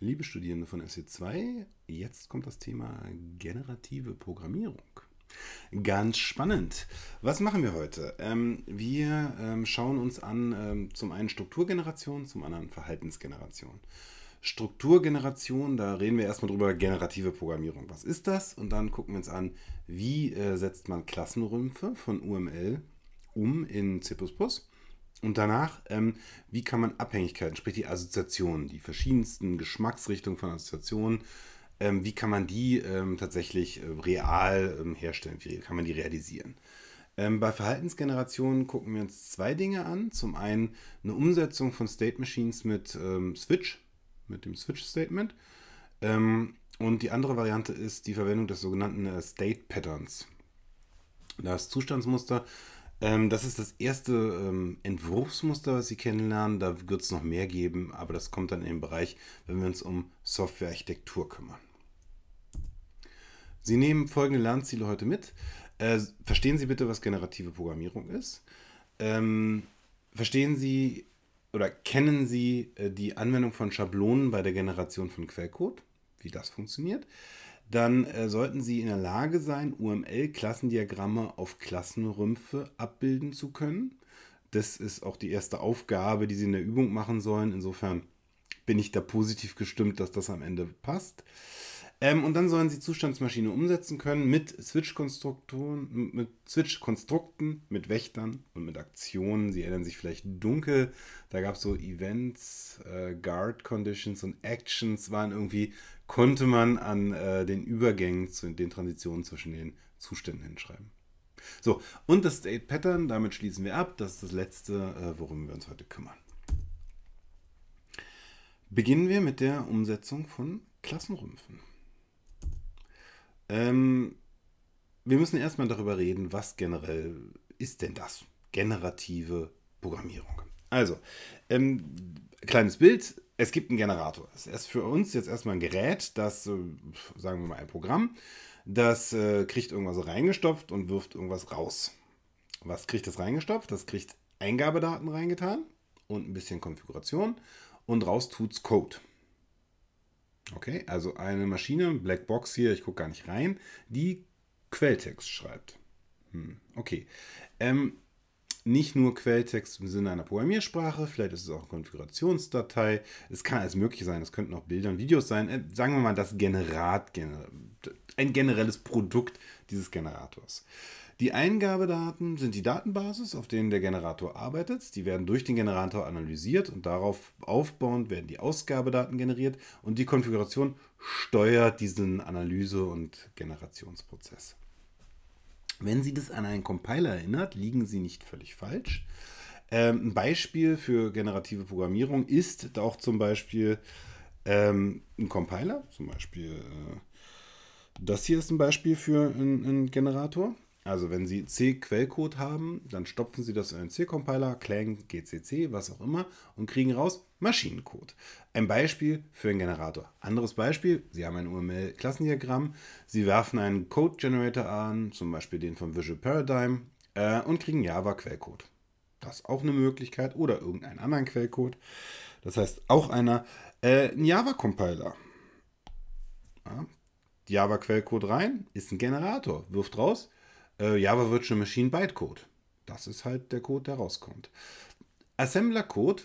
Liebe Studierende von SC2, e jetzt kommt das Thema generative Programmierung. Ganz spannend. Was machen wir heute? Ähm, wir ähm, schauen uns an ähm, zum einen Strukturgeneration, zum anderen Verhaltensgeneration. Strukturgeneration, da reden wir erstmal drüber, generative Programmierung. Was ist das? Und dann gucken wir uns an, wie äh, setzt man Klassenrümpfe von UML um in C++ und danach, ähm, wie kann man Abhängigkeiten, sprich die Assoziationen, die verschiedensten Geschmacksrichtungen von Assoziationen, ähm, wie kann man die ähm, tatsächlich äh, real ähm, herstellen, wie kann man die realisieren? Ähm, bei Verhaltensgenerationen gucken wir uns zwei Dinge an. Zum einen eine Umsetzung von State Machines mit ähm, Switch, mit dem Switch-Statement. und die andere Variante ist die Verwendung des sogenannten äh, State Patterns. Das Zustandsmuster ähm, das ist das erste ähm, Entwurfsmuster, was Sie kennenlernen. Da wird es noch mehr geben, aber das kommt dann in den Bereich, wenn wir uns um Softwarearchitektur kümmern. Sie nehmen folgende Lernziele heute mit. Äh, verstehen Sie bitte, was generative Programmierung ist. Ähm, verstehen Sie oder kennen Sie äh, die Anwendung von Schablonen bei der Generation von Quellcode, wie das funktioniert dann äh, sollten Sie in der Lage sein, UML-Klassendiagramme auf Klassenrümpfe abbilden zu können. Das ist auch die erste Aufgabe, die Sie in der Übung machen sollen. Insofern bin ich da positiv gestimmt, dass das am Ende passt. Ähm, und dann sollen Sie Zustandsmaschine umsetzen können mit Switch-Konstruktoren, mit Switch-Konstrukten, mit Wächtern und mit Aktionen. Sie erinnern sich vielleicht dunkel. Da gab es so Events, äh, Guard Conditions und Actions waren irgendwie konnte man an äh, den Übergängen, zu den Transitionen zwischen den Zuständen hinschreiben. So, und das State Pattern, damit schließen wir ab. Das ist das Letzte, äh, worum wir uns heute kümmern. Beginnen wir mit der Umsetzung von Klassenrümpfen. Ähm, wir müssen erstmal darüber reden, was generell ist denn das? Generative Programmierung. Also, ähm, kleines Bild es gibt einen Generator. Es ist für uns jetzt erstmal ein Gerät, das, äh, sagen wir mal, ein Programm, das äh, kriegt irgendwas reingestopft und wirft irgendwas raus. Was kriegt das reingestopft? Das kriegt Eingabedaten reingetan und ein bisschen Konfiguration und raus tut's Code. Okay, also eine Maschine, Blackbox hier, ich gucke gar nicht rein, die Quelltext schreibt. Hm, okay. Ähm, nicht nur Quelltext im Sinne einer Programmiersprache, vielleicht ist es auch eine Konfigurationsdatei. Es kann alles möglich sein, es könnten auch Bilder und Videos sein. Äh, sagen wir mal, das Generat, ein generelles Produkt dieses Generators. Die Eingabedaten sind die Datenbasis, auf denen der Generator arbeitet. Die werden durch den Generator analysiert und darauf aufbauend werden die Ausgabedaten generiert und die Konfiguration steuert diesen Analyse- und Generationsprozess. Wenn sie das an einen Compiler erinnert, liegen sie nicht völlig falsch. Ähm, ein Beispiel für generative Programmierung ist auch zum Beispiel ähm, ein Compiler. Zum Beispiel, äh, das hier ist ein Beispiel für einen Generator. Also wenn Sie C-Quellcode haben, dann stopfen Sie das in einen C-Compiler, Clang, GCC, was auch immer und kriegen raus Maschinencode. Ein Beispiel für einen Generator. Anderes Beispiel, Sie haben ein UML-Klassendiagramm, Sie werfen einen Code-Generator an, zum Beispiel den von Visual Paradigm äh, und kriegen Java-Quellcode. Das ist auch eine Möglichkeit oder irgendeinen anderen Quellcode. Das heißt auch einer, äh, ein Java-Compiler. Ja, Java-Quellcode rein, ist ein Generator, wirft raus äh, Java Virtual Machine Bytecode. Das ist halt der Code, der rauskommt. Assembler-Code,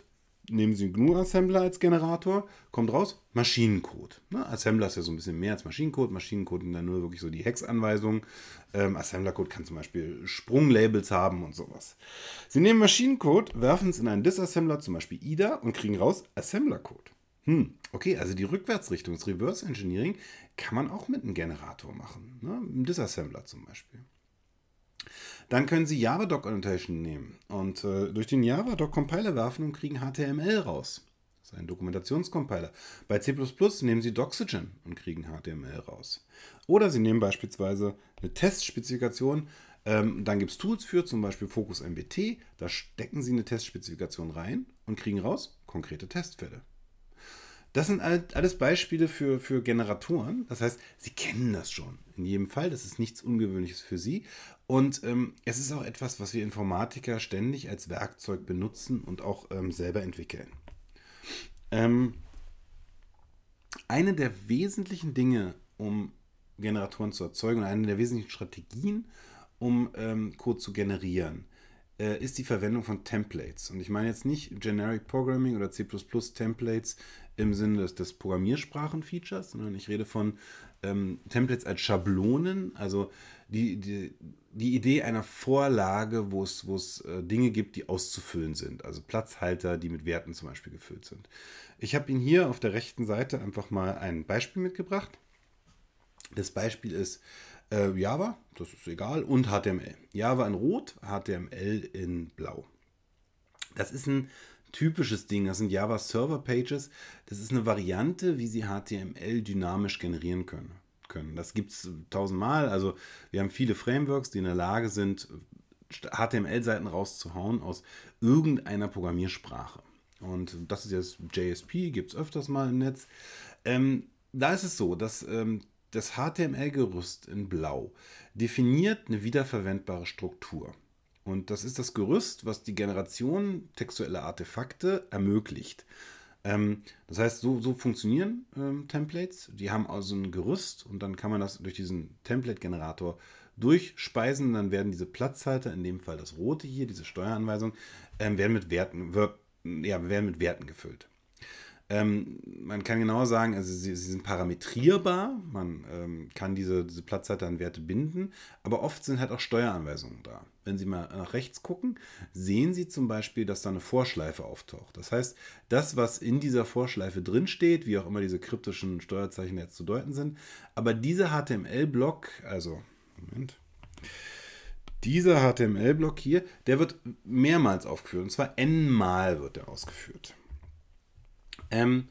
nehmen Sie GNU-Assembler als Generator, kommt raus Maschinencode. Ne? Assembler ist ja so ein bisschen mehr als Maschinencode. Maschinencode sind dann nur wirklich so die Hexanweisungen. anweisungen Ähm, Assemblercode kann zum Beispiel Sprunglabels haben und sowas. Sie nehmen Maschinencode, werfen es in einen Disassembler, zum Beispiel IDA, und kriegen raus Assembler-Code. Hm, okay, also die Rückwärtsrichtung, das Reverse Engineering, kann man auch mit einem Generator machen. Ne? Im Disassembler zum Beispiel. Dann können Sie Java-Doc Annotation nehmen und äh, durch den Java-Doc Compiler werfen und kriegen HTML raus. Das ist ein Dokumentationscompiler. Bei C++ nehmen Sie Doxygen und kriegen HTML raus. Oder Sie nehmen beispielsweise eine Testspezifikation, ähm, dann gibt es Tools für, zum Beispiel Focus MBT. Da stecken Sie eine Testspezifikation rein und kriegen raus konkrete Testfälle. Das sind alles Beispiele für, für Generatoren. Das heißt, sie kennen das schon. In jedem Fall, das ist nichts Ungewöhnliches für sie. Und ähm, es ist auch etwas, was wir Informatiker ständig als Werkzeug benutzen und auch ähm, selber entwickeln. Ähm, eine der wesentlichen Dinge, um Generatoren zu erzeugen, und eine der wesentlichen Strategien, um ähm, Code zu generieren, äh, ist die Verwendung von Templates. Und ich meine jetzt nicht Generic Programming oder C Templates im Sinne des, des Programmiersprachen-Features, sondern ich rede von ähm, Templates als Schablonen, also die, die, die Idee einer Vorlage, wo es, äh, Dinge gibt, die auszufüllen sind, also Platzhalter, die mit Werten zum Beispiel gefüllt sind. Ich habe Ihnen hier auf der rechten Seite einfach mal ein Beispiel mitgebracht. Das Beispiel ist äh, Java, das ist egal, und HTML. Java in Rot, HTML in Blau. Das ist ein typisches Ding. Das sind Java Server Pages. Das ist eine Variante, wie sie HTML dynamisch generieren können. können. Das gibt es tausendmal. Also wir haben viele Frameworks, die in der Lage sind, HTML-Seiten rauszuhauen aus irgendeiner Programmiersprache. Und das ist jetzt JSP, gibt es öfters mal im Netz. Ähm, da ist es so, dass ähm, das HTML-Gerüst in Blau definiert eine wiederverwendbare Struktur. Und das ist das Gerüst, was die Generation textueller Artefakte ermöglicht. Ähm, das heißt, so, so funktionieren ähm, Templates. Die haben also ein Gerüst und dann kann man das durch diesen Template-Generator durchspeisen. Dann werden diese Platzhalter, in dem Fall das rote hier, diese Steueranweisung, ähm, werden, mit Werten, ja, werden mit Werten gefüllt. Ähm, man kann genau sagen, also sie, sie sind parametrierbar, man ähm, kann diese, diese Platzzeit an Werte binden, aber oft sind halt auch Steueranweisungen da. Wenn Sie mal nach rechts gucken, sehen Sie zum Beispiel, dass da eine Vorschleife auftaucht. Das heißt, das, was in dieser Vorschleife drinsteht, wie auch immer diese kryptischen Steuerzeichen jetzt zu deuten sind, aber dieser HTML-Block, also, Moment, dieser HTML-Block hier, der wird mehrmals aufgeführt, und zwar n-mal wird er ausgeführt. Ähm,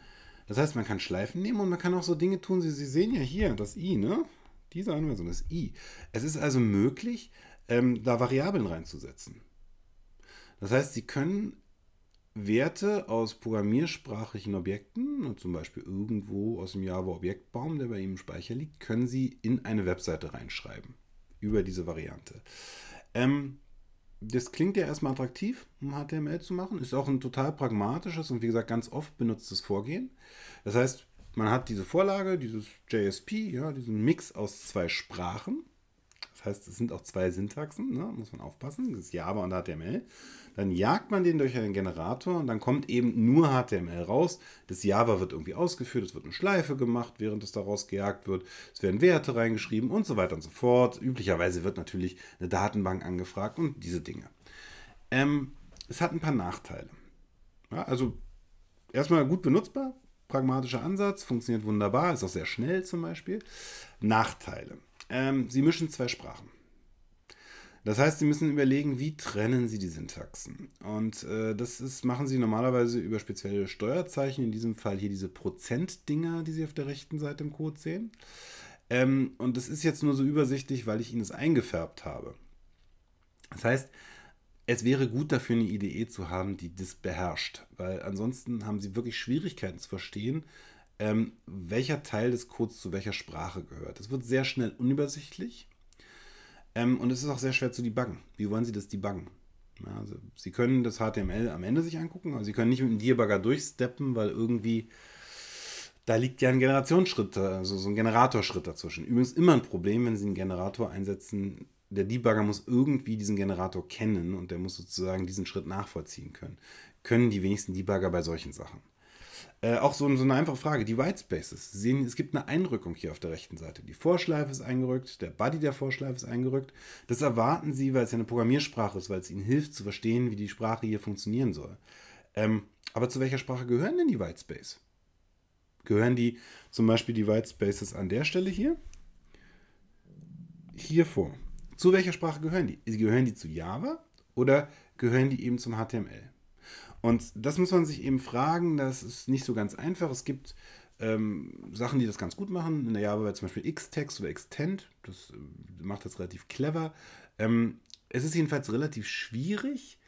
das heißt, man kann Schleifen nehmen und man kann auch so Dinge tun. Sie, Sie sehen ja hier das i, ne? Diese Anweisung, das i. Es ist also möglich, ähm, da Variablen reinzusetzen. Das heißt, Sie können Werte aus programmiersprachlichen Objekten, zum Beispiel irgendwo aus dem Java-Objektbaum, der bei Ihnen im Speicher liegt, können Sie in eine Webseite reinschreiben über diese Variante. Ähm, das klingt ja erstmal attraktiv, um HTML zu machen. Ist auch ein total pragmatisches und wie gesagt ganz oft benutztes Vorgehen. Das heißt, man hat diese Vorlage, dieses JSP, ja, diesen Mix aus zwei Sprachen. Das heißt, es sind auch zwei Syntaxen, ne? muss man aufpassen, das ist Java und HTML. Dann jagt man den durch einen Generator und dann kommt eben nur HTML raus. Das Java wird irgendwie ausgeführt, es wird eine Schleife gemacht, während es daraus gejagt wird. Es werden Werte reingeschrieben und so weiter und so fort. Üblicherweise wird natürlich eine Datenbank angefragt und diese Dinge. Ähm, es hat ein paar Nachteile. Ja, also erstmal gut benutzbar, pragmatischer Ansatz, funktioniert wunderbar, ist auch sehr schnell zum Beispiel. Nachteile. Ähm, sie mischen zwei Sprachen. Das heißt, Sie müssen überlegen, wie trennen Sie die Syntaxen. Und äh, das ist, machen Sie normalerweise über spezielle Steuerzeichen, in diesem Fall hier diese Prozentdinger, die Sie auf der rechten Seite im Code sehen. Ähm, und das ist jetzt nur so übersichtlich, weil ich Ihnen das eingefärbt habe. Das heißt, es wäre gut dafür, eine IDE zu haben, die das beherrscht, weil ansonsten haben Sie wirklich Schwierigkeiten zu verstehen, ähm, welcher Teil des Codes zu welcher Sprache gehört. Das wird sehr schnell unübersichtlich ähm, und es ist auch sehr schwer zu debuggen. Wie wollen Sie das debuggen? Ja, also Sie können das HTML am Ende sich angucken, aber Sie können nicht mit dem Debugger durchsteppen, weil irgendwie da liegt ja ein Generationsschritt, also so ein Generatorschritt dazwischen. Übrigens immer ein Problem, wenn Sie einen Generator einsetzen. Der Debugger muss irgendwie diesen Generator kennen und der muss sozusagen diesen Schritt nachvollziehen können. Können die wenigsten Debugger bei solchen Sachen. Äh, auch so, so, eine einfache Frage, die White Spaces. Sie sehen, es gibt eine Einrückung hier auf der rechten Seite. Die Vorschleife ist eingerückt, der Body der Vorschleife ist eingerückt. Das erwarten Sie, weil es ja eine Programmiersprache ist, weil es Ihnen hilft zu verstehen, wie die Sprache hier funktionieren soll. Ähm, aber zu welcher Sprache gehören denn die White Spaces? Gehören die zum Beispiel die White Spaces an der Stelle hier? Hier vor. Zu welcher Sprache gehören die? Gehören die zu Java oder gehören die eben zum HTML? Und das muss man sich eben fragen, das ist nicht so ganz einfach. Es gibt ähm, Sachen, die das ganz gut machen. In der Java wäre zum Beispiel Xtext oder Xtend, das äh, macht das relativ clever. Ähm, es ist jedenfalls relativ schwierig,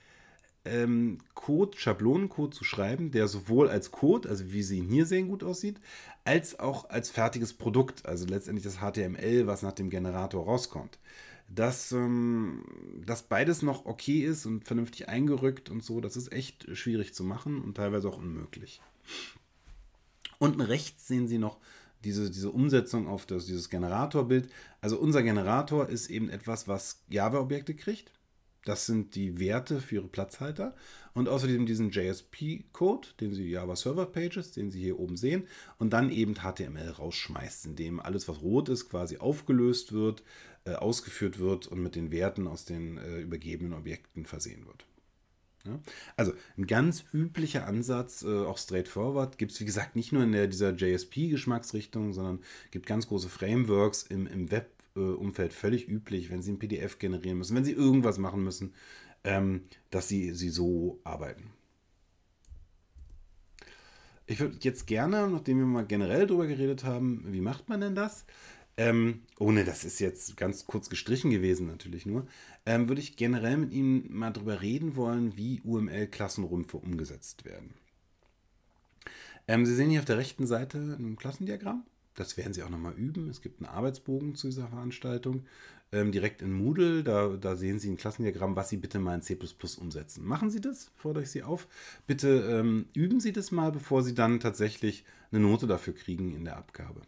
ähm, Code, Schablonencode zu schreiben, der sowohl als Code, also wie Sie ihn hier sehen, gut aussieht, als auch als fertiges Produkt, also letztendlich das HTML, was nach dem Generator rauskommt dass ähm, dass beides noch okay ist und vernünftig eingerückt und so, das ist echt schwierig zu machen und teilweise auch unmöglich. Unten rechts sehen Sie noch diese, diese Umsetzung auf das, dieses Generatorbild. Also unser Generator ist eben etwas, was Java-Objekte kriegt. Das sind die Werte für Ihre Platzhalter. Und außerdem diesen JSP-Code, den Sie Java Server Pages, den Sie hier oben sehen. Und dann eben HTML rausschmeißt, indem alles, was rot ist, quasi aufgelöst wird äh, ausgeführt wird und mit den Werten aus den äh, übergebenen Objekten versehen wird. Ja? Also ein ganz üblicher Ansatz, äh, auch straightforward, gibt es wie gesagt nicht nur in der, dieser JSP-Geschmacksrichtung, sondern gibt ganz große Frameworks im, im Web-Umfeld äh, völlig üblich, wenn Sie ein PDF generieren müssen, wenn Sie irgendwas machen müssen, ähm, dass Sie, Sie so arbeiten. Ich würde jetzt gerne, nachdem wir mal generell darüber geredet haben, wie macht man denn das? ähm, ohne das ist jetzt ganz kurz gestrichen gewesen natürlich nur, ähm, würde ich generell mit Ihnen mal drüber reden wollen, wie UML-Klassenrümpfe umgesetzt werden. Ähm, Sie sehen hier auf der rechten Seite ein Klassendiagramm. Das werden Sie auch nochmal üben. Es gibt einen Arbeitsbogen zu dieser Veranstaltung. Ähm, direkt in Moodle, da, da, sehen Sie ein Klassendiagramm, was Sie bitte mal in C umsetzen. Machen Sie das, fordere ich Sie auf. Bitte ähm, üben Sie das mal, bevor Sie dann tatsächlich eine Note dafür kriegen in der Abgabe.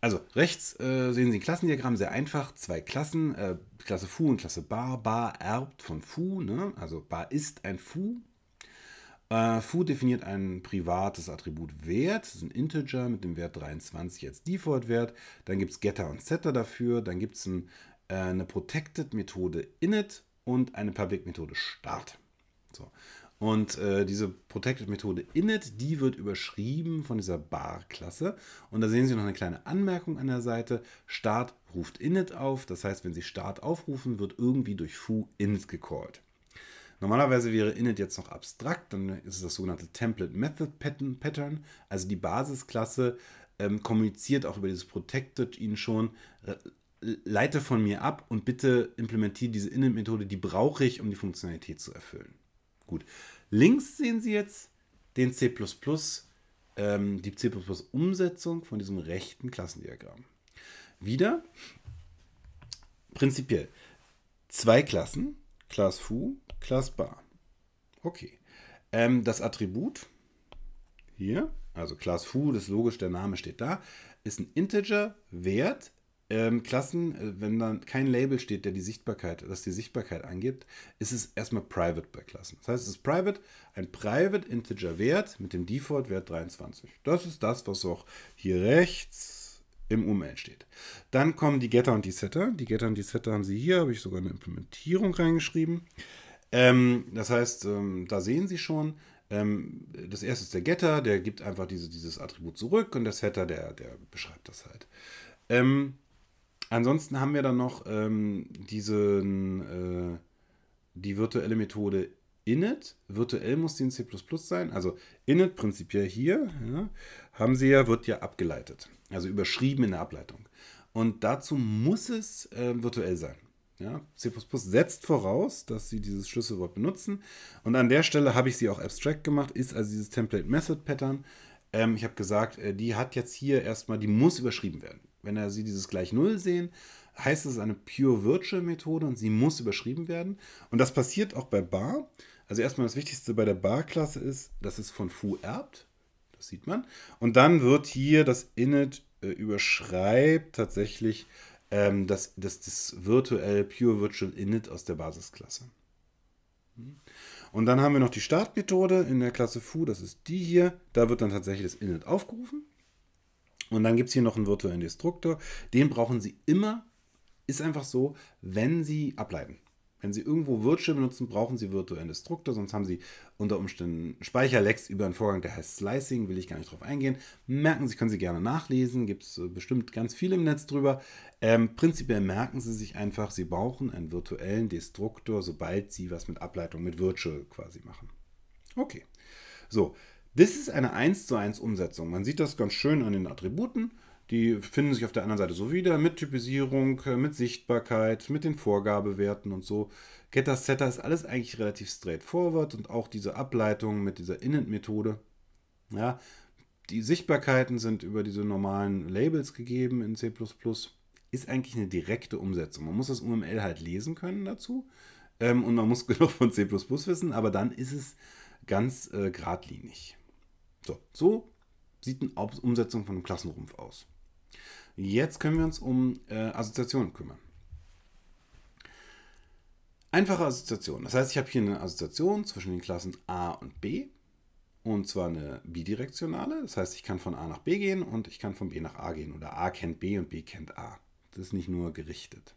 Also rechts äh, sehen Sie ein Klassendiagramm, sehr einfach, zwei Klassen, äh, Klasse Fu und Klasse Bar. Bar erbt von Fu, ne? also Bar ist ein Fu. Äh, Fu definiert ein privates Attribut Wert, das ist ein Integer mit dem Wert 23 als Default-Wert. Dann gibt es Getter und Setter dafür, dann gibt es ein, äh, eine Protected-Methode Init und eine Public-Methode Start. So. Und äh, diese Protected-Methode init, die wird überschrieben von dieser Bar-Klasse. Und da sehen Sie noch eine kleine Anmerkung an der Seite. Start ruft init auf. Das heißt, wenn Sie Start aufrufen, wird irgendwie durch foo init gecalled. Normalerweise wäre init jetzt noch abstrakt, dann ist es das sogenannte Template Method Pattern, also die Basisklasse ähm, kommuniziert auch über dieses Protected Ihnen schon, äh, leite von mir ab und bitte implementiere diese init-Methode, die brauche ich, um die Funktionalität zu erfüllen. Gut. Links sehen Sie jetzt den C++, ähm, die C++-Umsetzung von diesem rechten Klassendiagramm. Wieder prinzipiell zwei Klassen, Class Foo, Class Bar. Okay. Ähm, das Attribut hier, also Class Foo, das ist logisch, der Name steht da, ist ein Integer-Wert ähm, Klassen, äh, wenn dann kein Label steht, der die Sichtbarkeit, das die Sichtbarkeit angibt, ist es erstmal private bei Klassen. Das heißt, es ist private, ein private integer Wert mit dem Default Wert 23. Das ist das, was auch hier rechts im Umfeld steht. Dann kommen die Getter und die Setter. Die Getter und die Setter haben sie hier, habe ich sogar eine Implementierung reingeschrieben. Ähm, das heißt, ähm, da sehen Sie schon, ähm, das erste ist der Getter, der gibt einfach diese, dieses Attribut zurück und der Setter, der, der beschreibt das halt. Ähm, Ansonsten haben wir dann noch ähm, diesen, äh, die virtuelle Methode init. Virtuell muss die in C++ sein. Also init prinzipiell hier, ja, haben sie ja, wird ja abgeleitet. Also überschrieben in der Ableitung. Und dazu muss es äh, virtuell sein. Ja, C++ setzt voraus, dass sie dieses Schlüsselwort benutzen. Und an der Stelle habe ich sie auch abstract gemacht, ist also dieses Template Method Pattern. Ähm, ich habe gesagt, äh, die hat jetzt hier erstmal, die muss überschrieben werden. Wenn er sie dieses gleich Null sehen, heißt es eine Pure Virtual Methode und sie muss überschrieben werden. Und das passiert auch bei Bar. Also erstmal das Wichtigste bei der Bar-Klasse ist, dass es von Foo erbt. Das sieht man. Und dann wird hier das Init äh, überschreibt tatsächlich ähm, das, das, das virtuell Pure Virtual Init aus der Basisklasse. Hm. Und dann haben wir noch die Startmethode in der Klasse Foo, das ist die hier. Da wird dann tatsächlich das Init aufgerufen. Und dann gibt es hier noch einen virtuellen Destruktor. Den brauchen Sie immer. Ist einfach so, wenn Sie ableiten. Wenn Sie irgendwo Virtual benutzen, brauchen Sie virtuellen Destruktor, sonst haben Sie unter Umständen Speicherlecks über einen Vorgang, der heißt Slicing, will ich gar nicht drauf eingehen. Merken Sie, können Sie gerne nachlesen, gibt es äh, bestimmt ganz viel im Netz drüber. Ähm, prinzipiell merken Sie sich einfach, Sie brauchen einen virtuellen Destruktor, sobald Sie was mit Ableitung, mit Virtual quasi machen. Okay, so, das ist eine 1 zu 1 Umsetzung. Man sieht das ganz schön an den Attributen. Die finden sich auf der anderen Seite so wieder mit Typisierung, äh, mit Sichtbarkeit, mit den Vorgabewerten und so. Getter Setter ist alles eigentlich relativ straightforward und auch diese Ableitung mit dieser Init-Methode. Ja, die Sichtbarkeiten sind über diese normalen Labels gegeben in C++. Ist eigentlich eine direkte Umsetzung. Man muss das UML halt lesen können dazu ähm, und man muss genug von C++ wissen, aber dann ist es ganz äh, geradlinig. So, so sieht eine Umsetzung von einem Klassenrumpf aus. Jetzt können wir uns um äh, Assoziationen kümmern. Einfache Assoziation. Das heißt, ich habe hier eine Assoziation zwischen den Klassen A und B. Und zwar eine bidirektionale. Das heißt, ich kann von A nach B gehen und ich kann von B nach A gehen. Oder A kennt B und B kennt A. Das ist nicht nur gerichtet.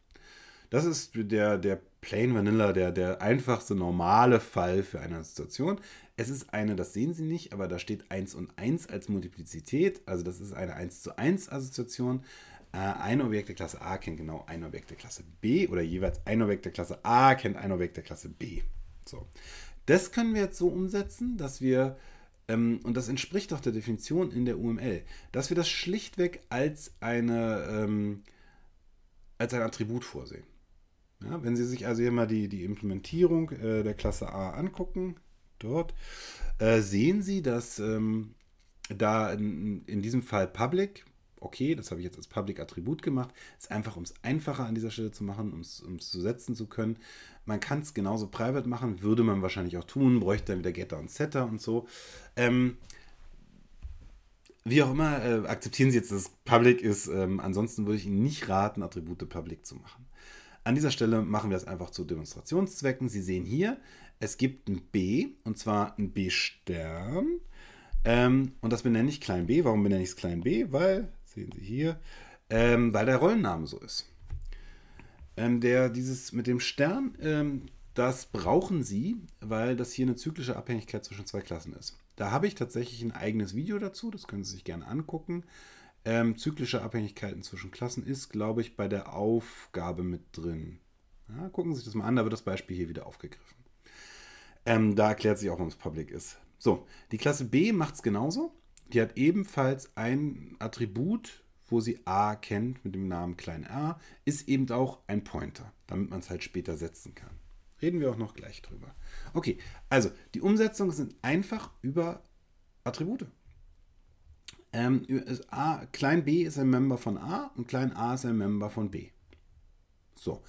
Das ist der, der Plain Vanilla, der, der einfachste normale Fall für eine Assoziation. Es ist eine, das sehen Sie nicht, aber da steht 1 und 1 als Multiplizität, also das ist eine 1 zu 1 Assoziation. Äh, ein Objekt der Klasse A kennt genau ein Objekt der Klasse B oder jeweils ein Objekt der Klasse A kennt ein Objekt der Klasse B. So. Das können wir jetzt so umsetzen, dass wir, ähm, und das entspricht auch der Definition in der UML, dass wir das schlichtweg als, eine, ähm, als ein Attribut vorsehen. Ja, wenn Sie sich also hier mal die, die Implementierung äh, der Klasse A angucken, dort, äh, sehen Sie, dass ähm, da in, in, diesem Fall Public, okay, das habe ich jetzt als Public-Attribut gemacht, ist einfach, um es einfacher an dieser Stelle zu machen, um es zu setzen zu können. Man kann es genauso private machen, würde man wahrscheinlich auch tun, bräuchte dann wieder Getter und Setter und so. Ähm, wie auch immer, äh, akzeptieren Sie jetzt, dass es Public ist. Ähm, ansonsten würde ich Ihnen nicht raten, Attribute Public zu machen. An dieser Stelle machen wir das einfach zu Demonstrationszwecken. Sie sehen hier, es gibt ein B, und zwar ein B-Stern. Ähm, und das benenne ich klein b. Warum benenne ich es klein b? Weil, sehen Sie hier, ähm, weil der Rollenname so ist. Ähm, der, dieses mit dem Stern, ähm, das brauchen Sie, weil das hier eine zyklische Abhängigkeit zwischen zwei Klassen ist. Da habe ich tatsächlich ein eigenes Video dazu, das können Sie sich gerne angucken. Ähm, zyklische Abhängigkeiten zwischen Klassen ist, glaube ich, bei der Aufgabe mit drin. Ja, gucken Sie sich das mal an, da wird das Beispiel hier wieder aufgegriffen. Ähm, da erklärt sich auch, warum es public ist. So, die Klasse B macht es genauso. Die hat ebenfalls ein Attribut, wo sie A kennt mit dem Namen klein a, ist eben auch ein Pointer, damit man es halt später setzen kann. Reden wir auch noch gleich drüber. Okay, also die Umsetzungen sind einfach über Attribute. Ähm, A, klein b ist ein Member von A und klein a ist ein Member von B. So.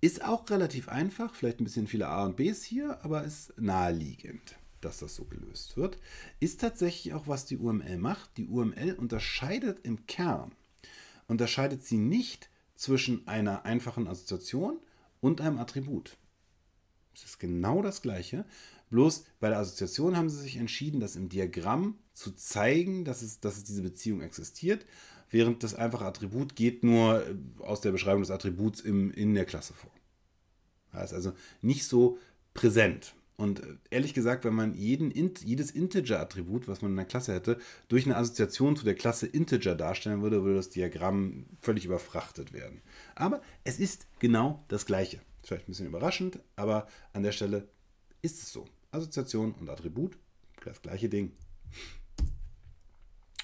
Ist auch relativ einfach, vielleicht ein bisschen viele A und Bs hier, aber ist naheliegend, dass das so gelöst wird. Ist tatsächlich auch, was die UML macht. Die UML unterscheidet im Kern, unterscheidet sie nicht zwischen einer einfachen Assoziation und einem Attribut. Es ist genau das gleiche, bloß bei der Assoziation haben sie sich entschieden, dass im Diagramm zu zeigen, dass es, dass es diese Beziehung existiert, während das einfache Attribut geht nur äh, aus der Beschreibung des Attributs im, in der Klasse vor. Das ist also nicht so präsent. Und äh, ehrlich gesagt, wenn man jeden, jedes Integer-Attribut, was man in der Klasse hätte, durch eine Assoziation zu der Klasse Integer darstellen würde, würde das Diagramm völlig überfrachtet werden. Aber es ist genau das Gleiche. Vielleicht ein bisschen überraschend, aber an der Stelle ist es so. Assoziation und Attribut, das gleiche Ding.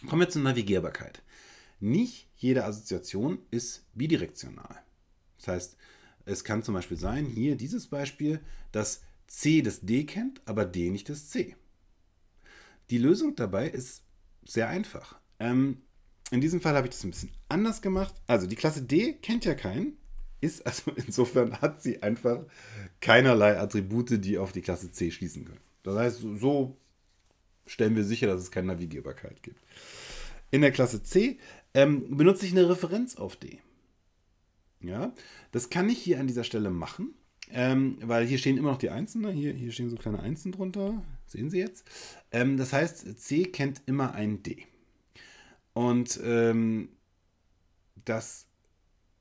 Kommen wir zur Navigierbarkeit. Nicht jede Assoziation ist bidirektional. Das heißt, es kann zum Beispiel sein, hier dieses Beispiel, dass C das D kennt, aber D nicht das C. Die Lösung dabei ist sehr einfach. Ähm, in diesem Fall habe ich das ein bisschen anders gemacht. Also die Klasse D kennt ja keinen, ist also insofern hat sie einfach keinerlei Attribute, die auf die Klasse C schließen können. Das heißt, so stellen wir sicher, dass es keine Navigierbarkeit gibt. In der Klasse C ähm, benutze ich eine Referenz auf D. Ja, das kann ich hier an dieser Stelle machen, ähm, weil hier stehen immer noch die Einsen. Ne? Hier, hier stehen so kleine Einsen drunter. Sehen Sie jetzt? Ähm, das heißt, C kennt immer ein D. Und ähm, das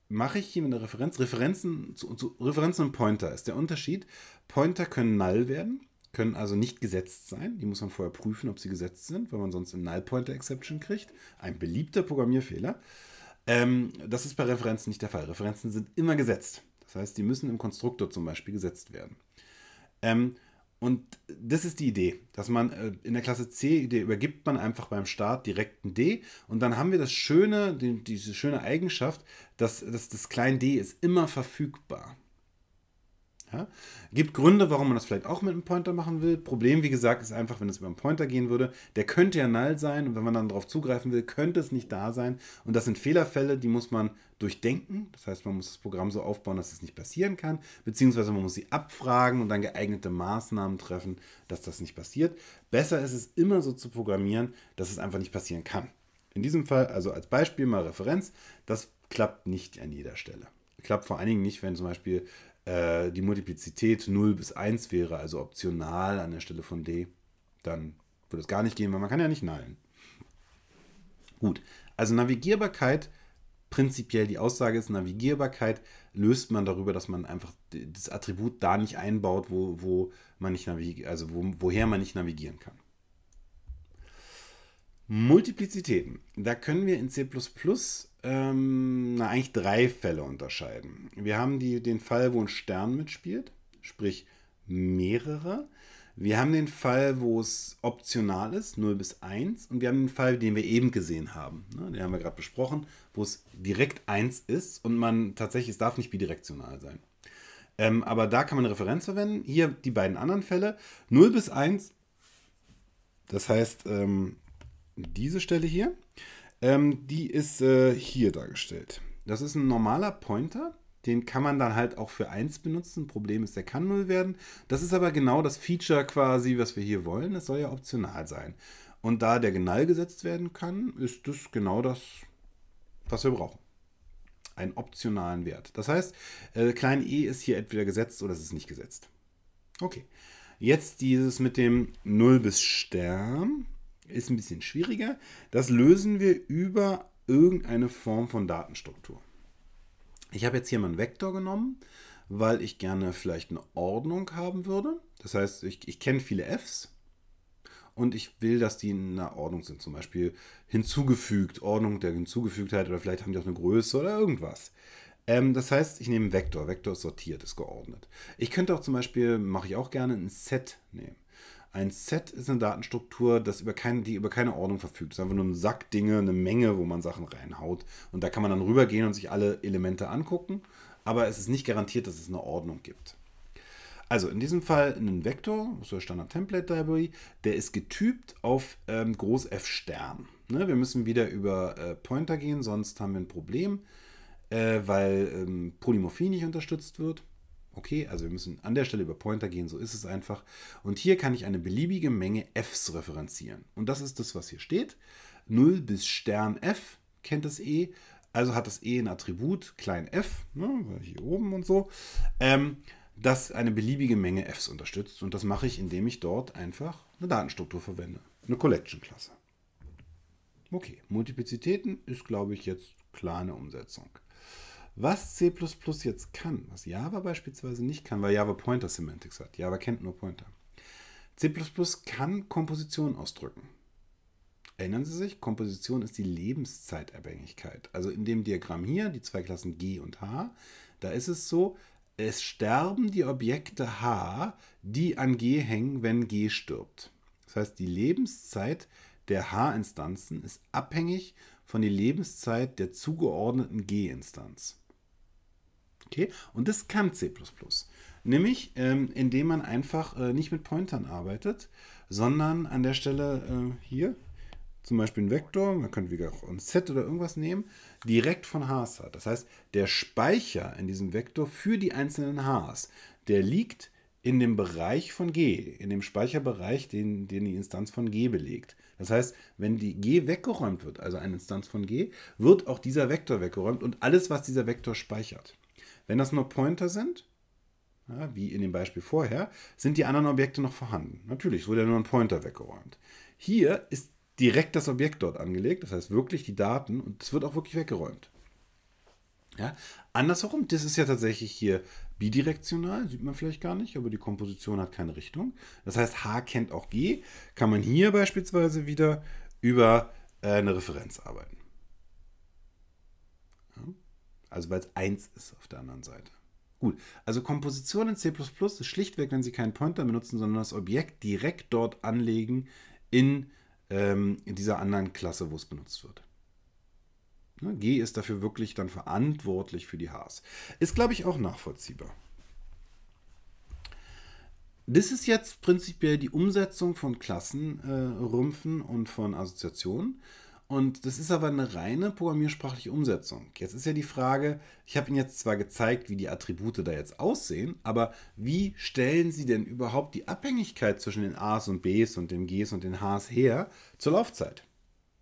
mache ich hier mit einer Referenz. Referenzen, zu, zu Referenzen und Pointer ist der Unterschied. Pointer können null werden können also nicht gesetzt sein. Die muss man vorher prüfen, ob sie gesetzt sind, weil man sonst eine Null Pointer Exception kriegt. Ein beliebter Programmierfehler. Ähm, das ist bei Referenzen nicht der Fall. Referenzen sind immer gesetzt. Das heißt, die müssen im Konstruktor zum Beispiel gesetzt werden. Ähm, und das ist die Idee, dass man äh, in der Klasse C, die übergibt man einfach beim Start direkt ein D und dann haben wir das schöne, die, diese schöne Eigenschaft, dass, dass das kleine D ist immer verfügbar. Ja? Gibt Gründe, warum man das vielleicht auch mit einem Pointer machen will. Problem, wie gesagt, ist einfach, wenn es über einen Pointer gehen würde, der könnte ja null sein und wenn man dann darauf zugreifen will, könnte es nicht da sein. Und das sind Fehlerfälle, die muss man durchdenken. Das heißt, man muss das Programm so aufbauen, dass es nicht passieren kann, beziehungsweise man muss sie abfragen und dann geeignete Maßnahmen treffen, dass das nicht passiert. Besser ist es immer so zu programmieren, dass es einfach nicht passieren kann. In diesem Fall, also als Beispiel mal Referenz, das klappt nicht an jeder Stelle klappt vor allen Dingen nicht, wenn zum Beispiel äh, die Multiplizität 0 bis 1 wäre, also optional an der Stelle von d, dann würde es gar nicht gehen, weil man kann ja nicht nullen. Gut, also Navigierbarkeit, prinzipiell die Aussage ist, Navigierbarkeit löst man darüber, dass man einfach das Attribut da nicht einbaut, wo, wo man nicht also wo, woher man nicht navigieren kann. Multiplizitäten. Da können wir in C ähm, na, eigentlich drei Fälle unterscheiden. Wir haben die, den Fall, wo ein Stern mitspielt, sprich mehrere. Wir haben den Fall, wo es optional ist, 0 bis 1. Und wir haben den Fall, den wir eben gesehen haben. Ne? Den haben wir gerade besprochen, wo es direkt 1 ist und man tatsächlich, es darf nicht bidirektional sein. Ähm, aber da kann man eine Referenz verwenden. Hier die beiden anderen Fälle, 0 bis 1. Das heißt, ähm, diese Stelle hier ähm, die ist äh, hier dargestellt. Das ist ein normaler Pointer. Den kann man dann halt auch für 1 benutzen. Problem ist, der kann 0 werden. Das ist aber genau das Feature quasi, was wir hier wollen. Es soll ja optional sein. Und da der Genall gesetzt werden kann, ist das genau das, was wir brauchen. Einen optionalen Wert. Das heißt, äh, klein e ist hier entweder gesetzt oder es ist nicht gesetzt. Okay. Jetzt dieses mit dem 0 bis Stern ist ein bisschen schwieriger. Das lösen wir über irgendeine Form von Datenstruktur. Ich habe jetzt hier mal einen Vektor genommen, weil ich gerne vielleicht eine Ordnung haben würde. Das heißt, ich, ich kenne viele Fs und ich will, dass die in einer Ordnung sind. Zum Beispiel hinzugefügt, Ordnung der Hinzugefügtheit oder vielleicht haben die auch eine Größe oder irgendwas. Ähm, das heißt, ich nehme einen Vektor. Vektor ist sortiert, ist geordnet. Ich könnte auch zum Beispiel, mache ich auch gerne, ein Set nehmen. Ein Set ist eine Datenstruktur, das über kein, die über keine Ordnung verfügt. Es ist einfach nur ein Sack Dinge, eine Menge, wo man Sachen reinhaut. Und da kann man dann rübergehen und sich alle Elemente angucken. Aber es ist nicht garantiert, dass es eine Ordnung gibt. Also in diesem Fall einen Vektor, so Standard Template Library, der ist getypt auf ähm, Groß F Stern. Ne, wir müssen wieder über äh, Pointer gehen, sonst haben wir ein Problem, äh, weil ähm, Polymorphie nicht unterstützt wird. Okay, also wir müssen an der Stelle über Pointer gehen, so ist es einfach. Und hier kann ich eine beliebige Menge fs referenzieren. Und das ist das, was hier steht. 0 bis Stern f kennt das E. Also hat das E ein Attribut, klein f, ne, hier oben und so, ähm, das eine beliebige Menge fs unterstützt. Und das mache ich, indem ich dort einfach eine Datenstruktur verwende, eine Collection-Klasse. Okay, Multiplizitäten ist, glaube ich, jetzt klar eine Umsetzung. Was C jetzt kann, was Java beispielsweise nicht kann, weil Java Pointer Semantics hat. Java kennt nur Pointer. C kann Komposition ausdrücken. Erinnern Sie sich, Komposition ist die Lebenszeitabhängigkeit. Also in dem Diagramm hier, die zwei Klassen G und H, da ist es so, es sterben die Objekte H, die an G hängen, wenn G stirbt. Das heißt, die Lebenszeit der H-Instanzen ist abhängig von der Lebenszeit der zugeordneten G-Instanz. Okay? Und das kann C. Nämlich, ähm, indem man einfach äh, nicht mit Pointern arbeitet, sondern an der Stelle äh, hier, zum Beispiel einen Vektor, man könnte wieder auch ein Set oder irgendwas nehmen, direkt von Haars hat. Das heißt, der Speicher in diesem Vektor für die einzelnen Haars, der liegt in dem Bereich von G, in dem Speicherbereich, den, den die Instanz von G belegt. Das heißt, wenn die G weggeräumt wird, also eine Instanz von G, wird auch dieser Vektor weggeräumt und alles, was dieser Vektor speichert. Wenn das nur Pointer sind, ja, wie in dem Beispiel vorher, sind die anderen Objekte noch vorhanden. Natürlich es wurde ja nur ein Pointer weggeräumt. Hier ist direkt das Objekt dort angelegt, das heißt wirklich die Daten und es wird auch wirklich weggeräumt. Ja, andersherum, das ist ja tatsächlich hier bidirektional, sieht man vielleicht gar nicht, aber die Komposition hat keine Richtung. Das heißt, H kennt auch G, kann man hier beispielsweise wieder über äh, eine Referenz arbeiten. Also weil es 1 ist auf der anderen Seite. Gut, also Komposition in C++ ist schlichtweg, wenn Sie keinen Pointer benutzen, sondern das Objekt direkt dort anlegen in, ähm, in dieser anderen Klasse, wo es benutzt wird. Ne? G ist dafür wirklich dann verantwortlich für die Hs. Ist, glaube ich, auch nachvollziehbar. Das ist jetzt prinzipiell die Umsetzung von Klassenrümpfen äh, und von Assoziationen. Und das ist aber eine reine programmiersprachliche Umsetzung. Jetzt ist ja die Frage, ich habe Ihnen jetzt zwar gezeigt, wie die Attribute da jetzt aussehen, aber wie stellen Sie denn überhaupt die Abhängigkeit zwischen den A's und B's und den G's und den H's her zur Laufzeit?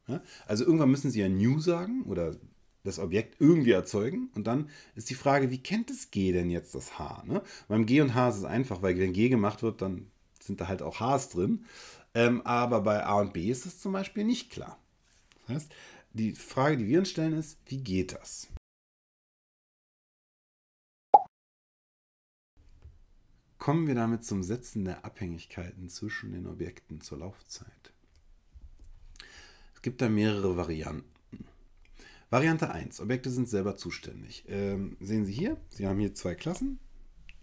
Ja? Also irgendwann müssen Sie ja New sagen oder das Objekt irgendwie erzeugen. Und dann ist die Frage, wie kennt das G denn jetzt das H? Ne? Beim G und H ist es einfach, weil wenn G gemacht wird, dann sind da halt auch Hs drin. Ähm, aber bei A und B ist es zum Beispiel nicht klar. Das heißt, die Frage, die wir uns stellen, ist, wie geht das? Kommen wir damit zum Setzen der Abhängigkeiten zwischen den Objekten zur Laufzeit. Es gibt da mehrere Varianten. Variante 1. Objekte sind selber zuständig. Ähm, sehen Sie hier, Sie haben hier zwei Klassen,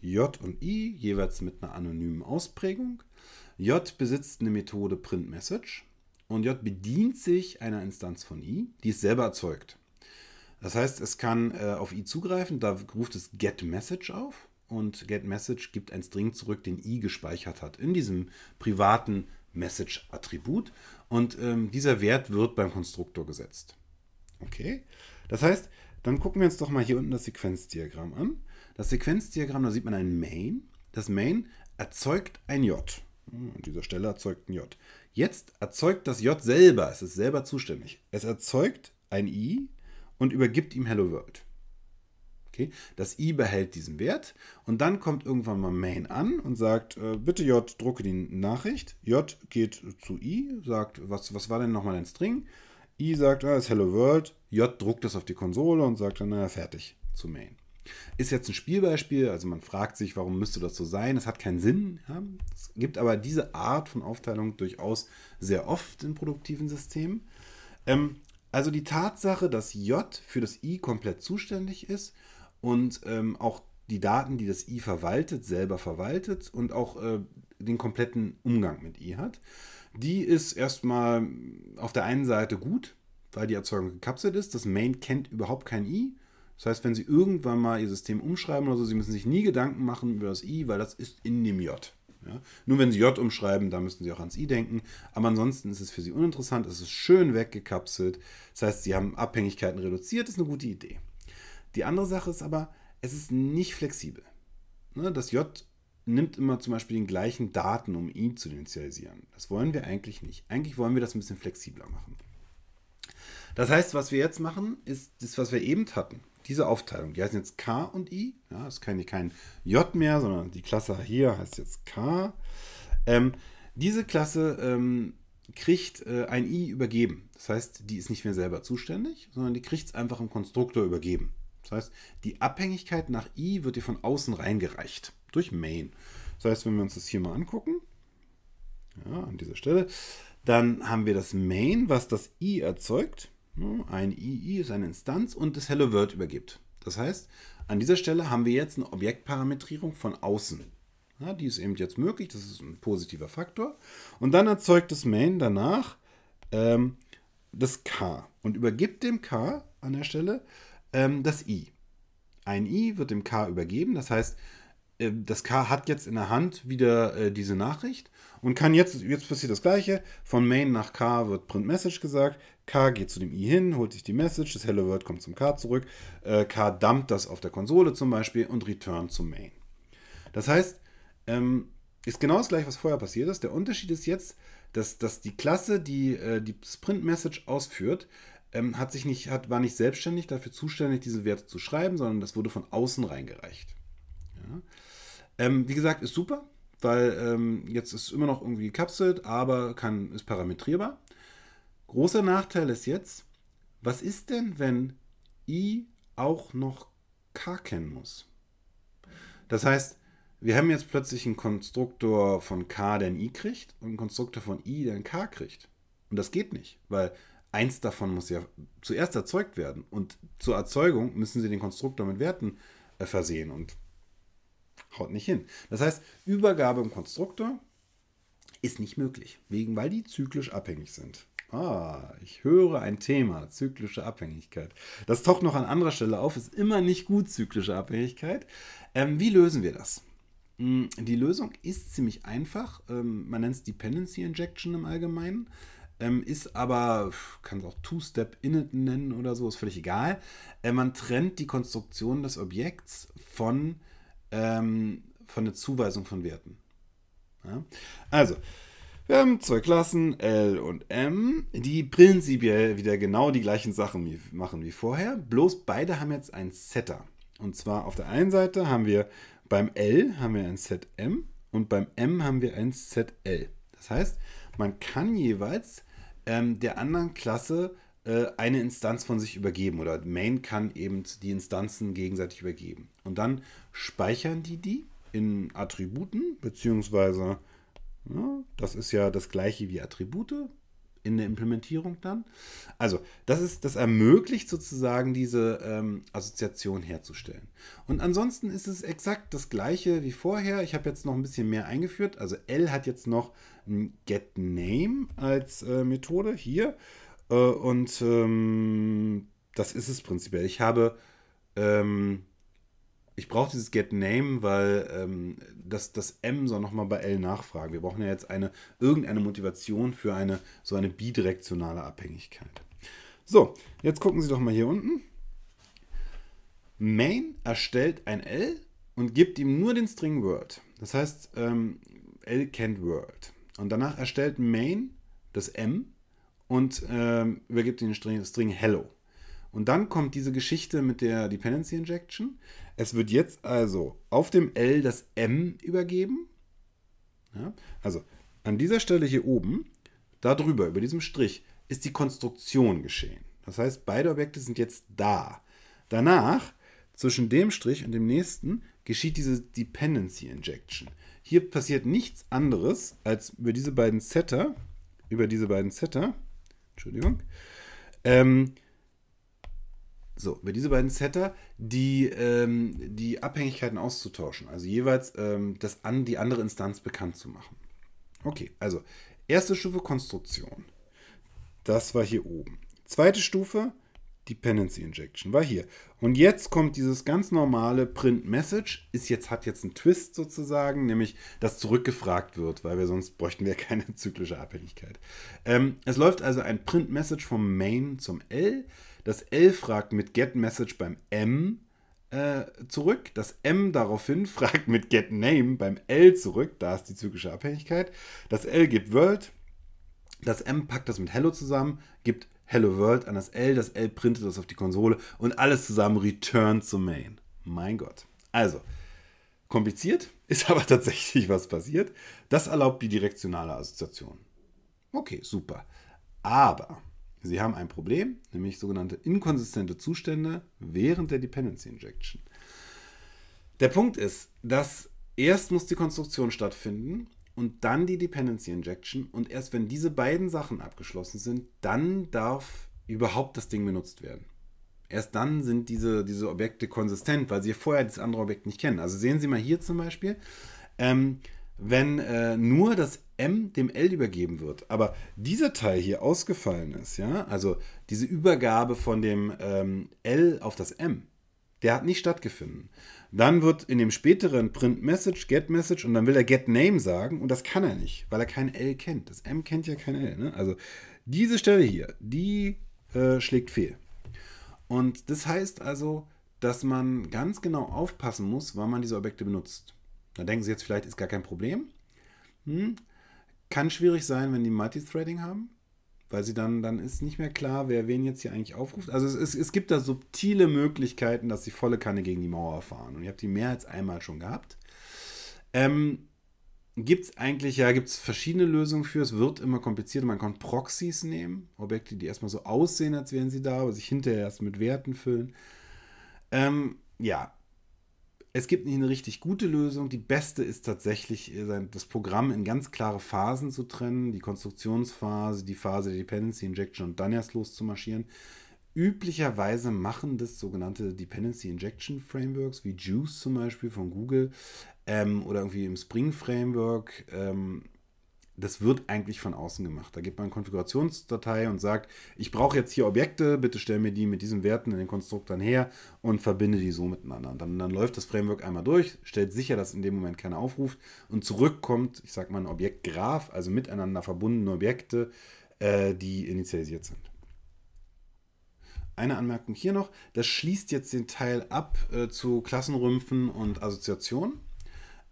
J und I, jeweils mit einer anonymen Ausprägung. J besitzt eine Methode printMessage und J bedient sich einer Instanz von I, die es selber erzeugt. Das heißt, es kann äh, auf I zugreifen, da ruft es getMessage auf und getMessage gibt ein String zurück, den I gespeichert hat in diesem privaten Message-Attribut und ähm, dieser Wert wird beim Konstruktor gesetzt. Okay, das heißt, dann gucken wir uns doch mal hier unten das Sequenzdiagramm an. Das Sequenzdiagramm, da sieht man ein Main. Das Main erzeugt ein J. Hm, an dieser Stelle erzeugt ein J. Jetzt erzeugt das J selber, es ist selber zuständig. Es erzeugt ein i und übergibt ihm Hello World. Okay? Das i behält diesen Wert und dann kommt irgendwann mal main an und sagt, äh, bitte J, drucke die Nachricht. J geht zu i, sagt, was, was war denn nochmal ein String? i sagt, ah, ist Hello World. J druckt das auf die Konsole und sagt dann, naja, fertig zu main. Ist jetzt ein Spielbeispiel, also man fragt sich, warum müsste das so sein? Es hat keinen Sinn. Ja? Es gibt aber diese Art von Aufteilung durchaus sehr oft in produktiven Systemen. Ähm, also die Tatsache, dass J für das I komplett zuständig ist und ähm, auch die Daten, die das I verwaltet, selber verwaltet und auch äh, den kompletten Umgang mit I hat, die ist erstmal auf der einen Seite gut, weil die Erzeugung gekapselt ist. Das Main kennt überhaupt kein I. Das heißt, wenn Sie irgendwann mal Ihr System umschreiben oder so, Sie müssen sich nie Gedanken machen über das i, weil das ist in dem j. Ja? Nur wenn Sie J umschreiben, da müssen Sie auch ans I denken. Aber ansonsten ist es für Sie uninteressant, es ist schön weggekapselt. Das heißt, Sie haben Abhängigkeiten reduziert, ist eine gute Idee. Die andere Sache ist aber, es ist nicht flexibel. Ne? Das J nimmt immer zum Beispiel den gleichen Daten, um I zu initialisieren. Das wollen wir eigentlich nicht. Eigentlich wollen wir das ein bisschen flexibler machen. Das heißt, was wir jetzt machen, ist das, was wir eben hatten diese Aufteilung, die heißen jetzt K und I. Ja, das ist kein, kein J mehr, sondern die Klasse hier heißt jetzt K. Ähm, diese Klasse ähm, kriegt äh, ein I übergeben. Das heißt, die ist nicht mehr selber zuständig, sondern die kriegt es einfach im Konstruktor übergeben. Das heißt, die Abhängigkeit nach I wird dir von außen reingereicht durch Main. Das heißt, wenn wir uns das hier mal angucken, ja, an dieser Stelle, dann haben wir das Main, was das I erzeugt. Hm, ein II ist eine Instanz und das Hello World übergibt. Das heißt, an dieser Stelle haben wir jetzt eine Objektparametrierung von außen. Ja, die ist eben jetzt möglich, das ist ein positiver Faktor. Und dann erzeugt das Main danach ähm, das K und übergibt dem K an der Stelle ähm, das I. Ein I wird dem K übergeben, das heißt, äh, das K hat jetzt in der Hand wieder äh, diese Nachricht und kann jetzt, jetzt passiert das gleiche, von Main nach K wird Print Message gesagt, K geht zu dem I hin, holt sich die Message, das Hello World kommt zum K zurück, äh, K dumpt das auf der Konsole zum Beispiel und return zum Main. Das heißt, ähm, ist genau das gleiche, was vorher passiert ist. Der Unterschied ist jetzt, dass, dass die Klasse, die äh, die Sprint-Message ausführt, ähm, hat sich nicht, hat, war nicht selbstständig dafür zuständig, diese Werte zu schreiben, sondern das wurde von außen reingereicht. Ja. Ähm, wie gesagt, ist super, weil ähm, jetzt ist immer noch irgendwie gekapselt, aber kann, ist parametrierbar. Großer Nachteil ist jetzt, was ist denn, wenn I auch noch K kennen muss? Das heißt, wir haben jetzt plötzlich einen Konstruktor von K, der ein I kriegt, und einen Konstruktor von I, der ein K kriegt. Und das geht nicht, weil eins davon muss ja zuerst erzeugt werden. Und zur Erzeugung müssen Sie den Konstruktor mit Werten äh, versehen und haut nicht hin. Das heißt, Übergabe im Konstruktor ist nicht möglich, wegen weil die zyklisch abhängig sind. Ah, ich höre ein Thema, zyklische Abhängigkeit. Das taucht noch an anderer Stelle auf, ist immer nicht gut, zyklische Abhängigkeit. Ähm, wie lösen wir das? Mm, die Lösung ist ziemlich einfach. Ähm, man nennt es Dependency Injection im Allgemeinen. Ähm, ist aber, kann es auch Two-Step-Init nennen oder so, ist völlig egal. Ähm, man trennt die Konstruktion des Objekts von, von der Zuweisung von Werten. Also, wir haben zwei Klassen, L und M, die prinzipiell wieder genau die gleichen Sachen wie, machen wie vorher, bloß beide haben jetzt ein Setter. Und zwar auf der einen Seite haben wir beim L haben wir ein Set M und beim M haben wir ein Set L. Das heißt, man kann jeweils ähm, der anderen Klasse äh, eine Instanz von sich übergeben oder Main kann eben die Instanzen gegenseitig übergeben. Und dann speichern die die in Attributen beziehungsweise ja, das ist ja das gleiche wie Attribute in der Implementierung dann. Also, das ist, das ermöglicht sozusagen diese ähm, Assoziation herzustellen. Und ansonsten ist es exakt das gleiche wie vorher. Ich habe jetzt noch ein bisschen mehr eingeführt. Also L hat jetzt noch ein getName als äh, Methode hier. Äh, und ähm, das ist es prinzipiell. Ich habe ähm, ich brauche dieses Get Name, weil ähm, das, das M soll nochmal bei L nachfragen. Wir brauchen ja jetzt eine, irgendeine Motivation für eine so eine bidirektionale Abhängigkeit. So, jetzt gucken Sie doch mal hier unten. Main erstellt ein L und gibt ihm nur den String World. Das heißt, ähm, L kennt World. Und danach erstellt Main das M und ähm, übergibt den String, String Hello. Und dann kommt diese Geschichte mit der Dependency Injection. Es wird jetzt also auf dem L das M übergeben. Ja, also an dieser Stelle hier oben, da drüber, über diesem Strich, ist die Konstruktion geschehen. Das heißt, beide Objekte sind jetzt da. Danach, zwischen dem Strich und dem nächsten, geschieht diese Dependency Injection. Hier passiert nichts anderes, als über diese beiden Setter, über diese beiden Setter, Entschuldigung, ähm, so, über diese beiden Setter die, ähm, die Abhängigkeiten auszutauschen, also jeweils ähm, das an die andere Instanz bekannt zu machen. Okay, also erste Stufe Konstruktion. Das war hier oben. Zweite Stufe Dependency Injection war hier. Und jetzt kommt dieses ganz normale Print Message, ist jetzt, hat jetzt einen Twist sozusagen, nämlich dass zurückgefragt wird, weil wir sonst bräuchten wir keine zyklische Abhängigkeit. Ähm, es läuft also ein Print Message vom Main zum L das L fragt mit getMessage beim M äh, zurück, das M daraufhin fragt mit getName beim L zurück, da ist die zyklische Abhängigkeit, das L gibt World, das M packt das mit Hello zusammen, gibt Hello World an das L, das L printet das auf die Konsole und alles zusammen Return to Main. Mein Gott. Also, kompliziert, ist aber tatsächlich was passiert. Das erlaubt die direktionale Assoziation. Okay, super. Aber Sie haben ein Problem, nämlich sogenannte inkonsistente Zustände während der Dependency Injection. Der Punkt ist, dass erst muss die Konstruktion stattfinden und dann die Dependency Injection und erst wenn diese beiden Sachen abgeschlossen sind, dann darf überhaupt das Ding benutzt werden. Erst dann sind diese, diese Objekte konsistent, weil sie vorher das andere Objekt nicht kennen. Also sehen Sie mal hier zum Beispiel, ähm, wenn äh, nur das M dem L übergeben wird. Aber dieser Teil hier ausgefallen ist, ja, also diese Übergabe von dem ähm, L auf das M, der hat nicht stattgefunden. Dann wird in dem späteren Print Message, Get Message und dann will er Get Name sagen und das kann er nicht, weil er kein L kennt. Das M kennt ja kein L. Ne? Also diese Stelle hier, die äh, schlägt fehl. Und das heißt also, dass man ganz genau aufpassen muss, wann man diese Objekte benutzt. Da denken Sie jetzt vielleicht, ist gar kein Problem. Hm. Kann schwierig sein, wenn die Multithreading haben, weil sie dann, dann ist nicht mehr klar, wer wen jetzt hier eigentlich aufruft. Also es, es, es gibt da subtile Möglichkeiten, dass sie volle Kanne gegen die Mauer fahren. Und ich habe die mehr als einmal schon gehabt. Ähm, gibt es eigentlich, ja, gibt es verschiedene Lösungen für. Es wird immer komplizierter. Man kann Proxys nehmen, Objekte, die erstmal so aussehen, als wären sie da, aber sich hinterher erst mit Werten füllen. Ähm, ja, es gibt nicht eine richtig gute Lösung. Die beste ist tatsächlich, äh, das Programm in ganz klare Phasen zu trennen. Die Konstruktionsphase, die Phase der Dependency Injection und dann erst loszumarschieren. Üblicherweise machen das sogenannte Dependency Injection Frameworks wie Juice zum Beispiel von Google ähm, oder irgendwie im Spring Framework ähm, das wird eigentlich von außen gemacht. Da gibt man eine Konfigurationsdatei und sagt, ich brauche jetzt hier Objekte, bitte stell mir die mit diesen Werten in den Konstruktern her und verbinde die so miteinander. Und dann, dann läuft das Framework einmal durch, stellt sicher, dass in dem Moment keiner aufruft und zurückkommt, ich sage mal, ein Objektgraph, also miteinander verbundene Objekte, äh, die initialisiert sind. Eine Anmerkung hier noch, das schließt jetzt den Teil ab äh, zu Klassenrümpfen und Assoziationen.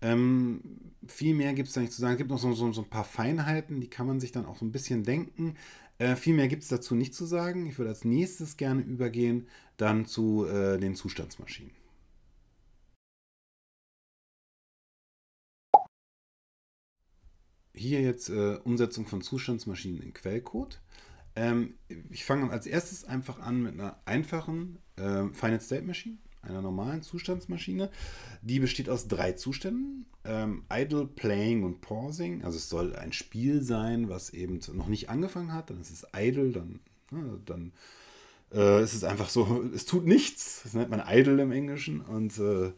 Ähm, viel mehr gibt es da nicht zu sagen. Es gibt noch so, so, so, ein paar Feinheiten, die kann man sich dann auch so ein bisschen denken. Äh, viel mehr gibt es dazu nicht zu sagen. Ich würde als nächstes gerne übergehen dann zu äh, den Zustandsmaschinen. Hier jetzt äh, Umsetzung von Zustandsmaschinen in Quellcode. Ähm, ich fange als erstes einfach an mit einer einfachen äh, Finite State Machine einer normalen Zustandsmaschine. Die besteht aus drei Zuständen. Ähm, Idle, Playing und Pausing. Also es soll ein Spiel sein, was eben noch nicht angefangen hat. Dann ist es Idle, dann, ne, dann äh, ist es einfach so, es tut nichts. Das nennt man Idle im Englischen und äh,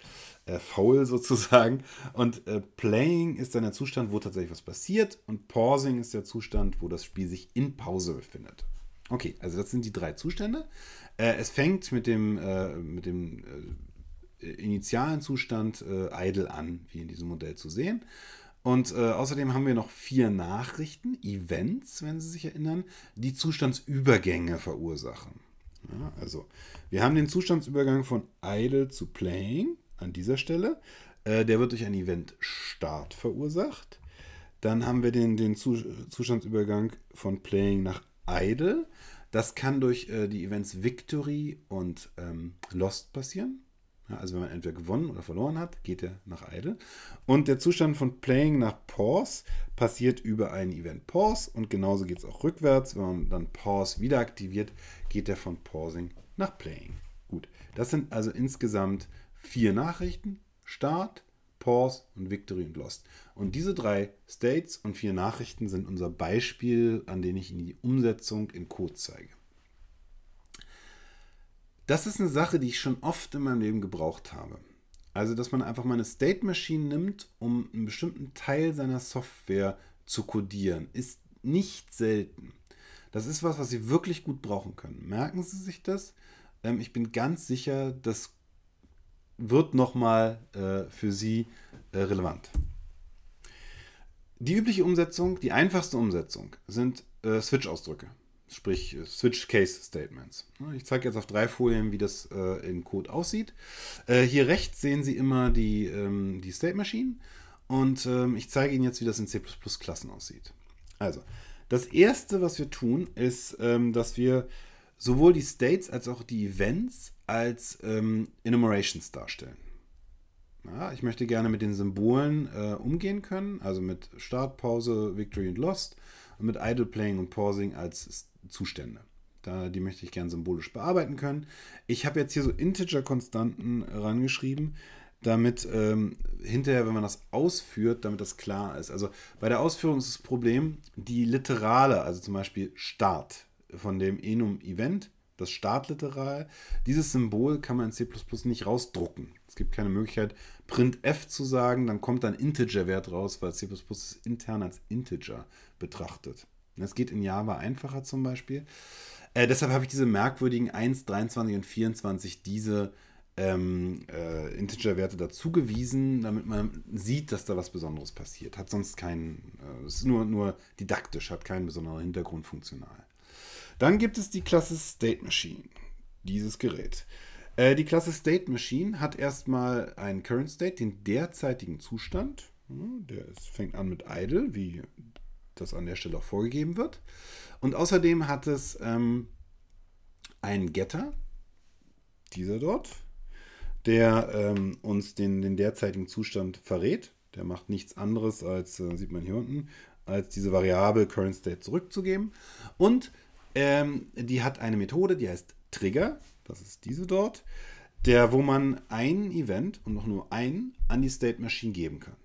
äh, faul sozusagen. Und äh, Playing ist dann der Zustand, wo tatsächlich was passiert. Und Pausing ist der Zustand, wo das Spiel sich in Pause befindet. Okay, also das sind die drei Zustände. Äh, es fängt mit dem, äh, mit dem äh, initialen Zustand äh, idle an, wie in diesem Modell zu sehen. Und äh, außerdem haben wir noch vier Nachrichten, Events, wenn Sie sich erinnern, die Zustandsübergänge verursachen. Ja, also, wir haben den Zustandsübergang von idle zu playing an dieser Stelle. Äh, der wird durch ein Event Start verursacht. Dann haben wir den, den Zustandsübergang von Playing nach Idle. Das kann durch äh, die Events Victory und ähm, Lost passieren. Ja, also wenn man entweder gewonnen oder verloren hat, geht er nach Idle. Und der Zustand von Playing nach Pause passiert über ein Event Pause. Und genauso geht es auch rückwärts. Wenn man dann Pause wieder aktiviert, geht er von Pausing nach Playing. Gut, das sind also insgesamt vier Nachrichten. Start, Pause und Victory und Lost. Und diese drei States und vier Nachrichten sind unser Beispiel, an dem ich Ihnen die Umsetzung in Code zeige. Das ist eine Sache, die ich schon oft in meinem Leben gebraucht habe. Also, dass man einfach mal eine State Machine nimmt, um einen bestimmten Teil seiner Software zu codieren, ist nicht selten. Das ist was, was Sie wirklich gut brauchen können. Merken Sie sich das. Ähm, ich bin ganz sicher, dass wird nochmal äh, für Sie äh, relevant. Die übliche Umsetzung, die einfachste Umsetzung, sind äh, Switch-Ausdrücke, sprich äh, Switch-Case-Statements. Ich zeige jetzt auf drei Folien, wie das äh, in Code aussieht. Äh, hier rechts sehen Sie immer die, ähm, die State Machine und ähm, ich zeige Ihnen jetzt, wie das in C++-Klassen aussieht. Also, das erste, was wir tun, ist, ähm, dass wir sowohl die States als auch die Events als ähm, Enumerations darstellen. Ja, ich möchte gerne mit den Symbolen äh, umgehen können, also mit Start, Pause, Victory und Lost und mit Idle Playing und Pausing als Zustände. Da, die möchte ich gerne symbolisch bearbeiten können. Ich habe jetzt hier so Integer-Konstanten äh, rangeschrieben, damit ähm, hinterher, wenn man das ausführt, damit das klar ist. Also bei der Ausführung ist das Problem die Literale, also zum Beispiel Start von dem Enum Event, das Startliteral. Dieses Symbol kann man in C nicht rausdrucken. Es gibt keine Möglichkeit, printf zu sagen, dann kommt ein Integer-Wert raus, weil C es intern als Integer betrachtet. Das geht in Java einfacher zum Beispiel. Äh, deshalb habe ich diese merkwürdigen 1, 23 und 24, diese ähm, äh, Integer-Werte dazugewiesen, damit man sieht, dass da was Besonderes passiert. Hat sonst keinen, äh, ist nur, nur didaktisch, hat keinen besonderen Hintergrund funktional. Dann gibt es die Klasse State Machine, dieses Gerät. Äh, die Klasse State Machine hat erstmal einen Current State, den derzeitigen Zustand. Hm, der ist, fängt an mit Idle, wie das an der Stelle auch vorgegeben wird. Und außerdem hat es ähm, einen Getter, dieser dort, der ähm, uns den, den derzeitigen Zustand verrät. Der macht nichts anderes als, äh, sieht man hier unten, als diese Variable Current State zurückzugeben. Und ähm, die hat eine Methode, die heißt Trigger. Das ist diese dort. Der, wo man ein Event und noch nur einen an die State Machine geben kann.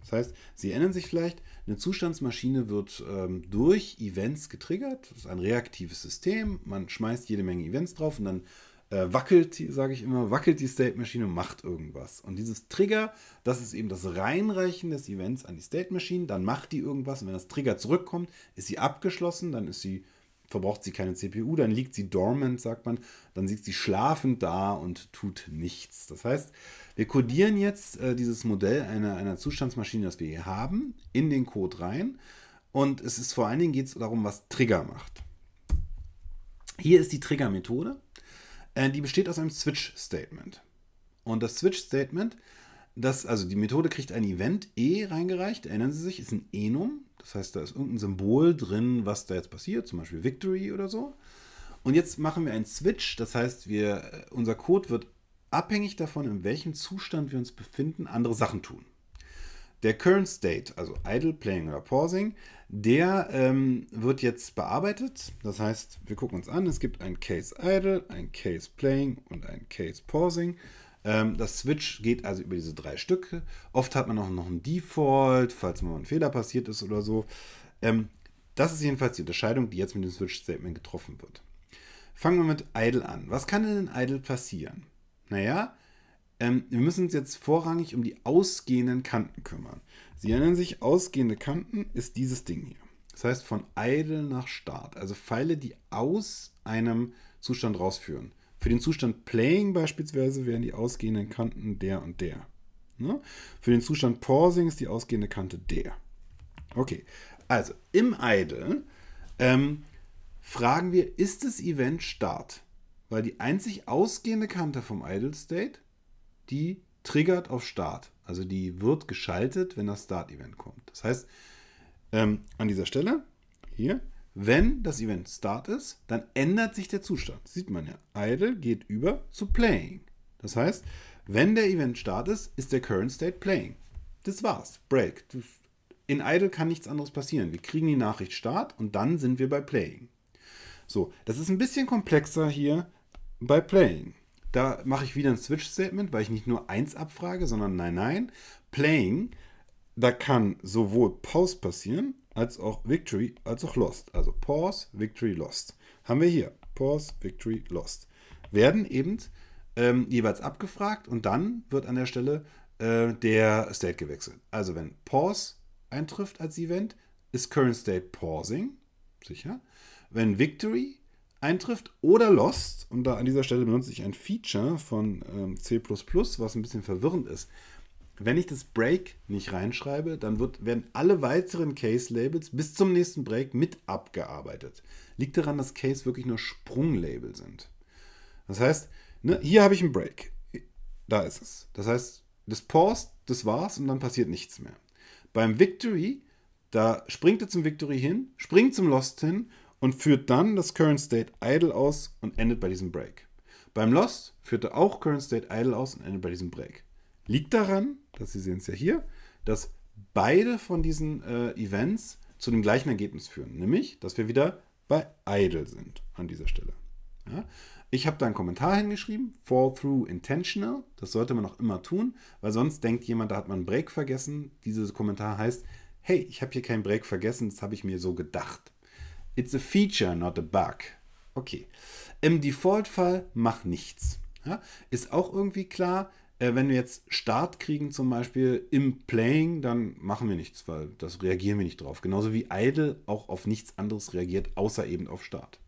Das heißt, Sie erinnern sich vielleicht, eine Zustandsmaschine wird ähm, durch Events getriggert. Das ist ein reaktives System. Man schmeißt jede Menge Events drauf und dann äh, wackelt, sage ich immer, wackelt die State Machine und macht irgendwas. Und dieses Trigger, das ist eben das Reinreichen des Events an die State Machine. Dann macht die irgendwas und wenn das Trigger zurückkommt, ist sie abgeschlossen, dann ist sie verbraucht sie keine CPU, dann liegt sie dormant, sagt man, dann liegt sie schlafend da und tut nichts. Das heißt, wir codieren jetzt äh, dieses Modell einer, einer Zustandsmaschine, das wir hier haben, in den Code rein und es ist vor allen Dingen geht es darum, was Trigger macht. Hier ist die Trigger-Methode, äh, die besteht aus einem Switch-Statement. Und das Switch-Statement das, also die Methode kriegt ein Event E reingereicht, erinnern Sie sich, ist ein Enum. Das heißt, da ist irgendein Symbol drin, was da jetzt passiert, zum Beispiel Victory oder so. Und jetzt machen wir einen Switch, das heißt, wir, äh, unser Code wird abhängig davon, in welchem Zustand wir uns befinden, andere Sachen tun. Der Current State, also Idle, Playing oder Pausing, der ähm, wird jetzt bearbeitet. Das heißt, wir gucken uns an, es gibt ein Case Idle, ein Case Playing und ein Case Pausing. Ähm, das Switch geht also über diese drei Stücke. Oft hat man auch noch einen Default, falls mal ein Fehler passiert ist oder so. Ähm, das ist jedenfalls die Unterscheidung, die jetzt mit dem Switch-Statement getroffen wird. Fangen wir mit Idle an. Was kann denn in Idle passieren? Naja, ähm, wir müssen uns jetzt vorrangig um die ausgehenden Kanten kümmern. Sie erinnern sich, ausgehende Kanten ist dieses Ding hier. Das heißt von Idle nach Start. Also Pfeile, die aus einem Zustand rausführen. Für den Zustand Playing beispielsweise wären die ausgehenden Kanten der und der. Ne? Für den Zustand Pausing ist die ausgehende Kante der. Okay, also im Idle ähm, fragen wir, ist das Event Start? Weil die einzig ausgehende Kante vom Idle State, die triggert auf Start. Also die wird geschaltet, wenn das Start-Event kommt. Das heißt, ähm, an dieser Stelle, hier, wenn das Event Start ist, dann ändert sich der Zustand. Das sieht man ja. Idle geht über zu Playing. Das heißt, wenn der Event Start ist, ist der Current State Playing. Das war's. Break. In Idle kann nichts anderes passieren. Wir kriegen die Nachricht Start und dann sind wir bei Playing. So, das ist ein bisschen komplexer hier bei Playing. Da mache ich wieder ein Switch-Statement, weil ich nicht nur eins abfrage, sondern nein, nein. Playing, da kann sowohl Pause passieren, als auch Victory, als auch Lost. Also Pause, Victory, Lost. Haben wir hier. Pause, Victory, Lost. Werden eben ähm, jeweils abgefragt und dann wird an der Stelle äh, der State gewechselt. Also wenn Pause eintrifft als Event, ist Current State Pausing, sicher. Wenn Victory eintrifft oder Lost, und da an dieser Stelle benutze ich ein Feature von ähm, C, was ein bisschen verwirrend ist, wenn ich das Break nicht reinschreibe, dann wird, werden alle weiteren Case-Labels bis zum nächsten Break mit abgearbeitet. Liegt daran, dass Case wirklich nur Sprunglabel sind. Das heißt, ne, hier habe ich einen Break. Da ist es. Das heißt, das Pause, das war's und dann passiert nichts mehr. Beim Victory, da springt er zum Victory hin, springt zum Lost hin und führt dann das Current State Idle aus und endet bei diesem Break. Beim Lost führt er auch Current State Idle aus und endet bei diesem Break. Liegt daran, dass Sie sehen es ja hier, dass beide von diesen äh, Events zu dem gleichen Ergebnis führen, nämlich, dass wir wieder bei idle sind an dieser Stelle. Ja? Ich habe da einen Kommentar hingeschrieben, fall through intentional, das sollte man auch immer tun, weil sonst denkt jemand, da hat man einen Break vergessen. Dieses Kommentar heißt, hey, ich habe hier keinen Break vergessen, das habe ich mir so gedacht. It's a feature, not a bug. Okay. Im Default-Fall mach nichts. Ja? Ist auch irgendwie klar, äh, wenn wir jetzt Start kriegen, zum Beispiel im Playing, dann machen wir nichts, weil das reagieren wir nicht drauf. Genauso wie Idle auch auf nichts anderes reagiert, außer eben auf Start.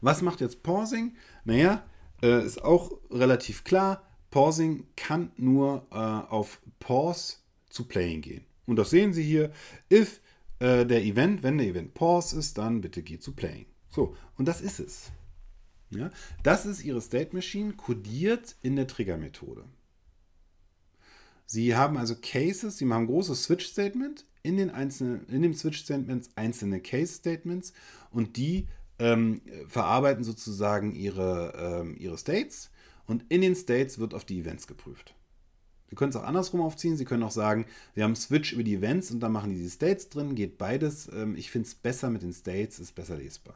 Was macht jetzt Pausing? Naja, äh, ist auch relativ klar. Pausing kann nur äh, auf Pause zu Playing gehen. Und das sehen Sie hier. If äh, der Event, wenn der Event Pause ist, dann bitte geh zu Playing. So, und das ist es. Ja, das ist Ihre State Machine codiert in der Trigger-Methode. Sie haben also Cases, Sie machen ein großes Switch-Statement, in, den einzelnen, in dem Switch-Statement einzelne Case-Statements und die ähm, verarbeiten sozusagen ihre, ähm, ihre States und in den States wird auf die Events geprüft. Sie können es auch andersrum aufziehen. Sie können auch sagen, wir haben Switch über die Events und dann machen die die States drin, geht beides. Ähm, ich finde es besser mit den States, ist besser lesbar.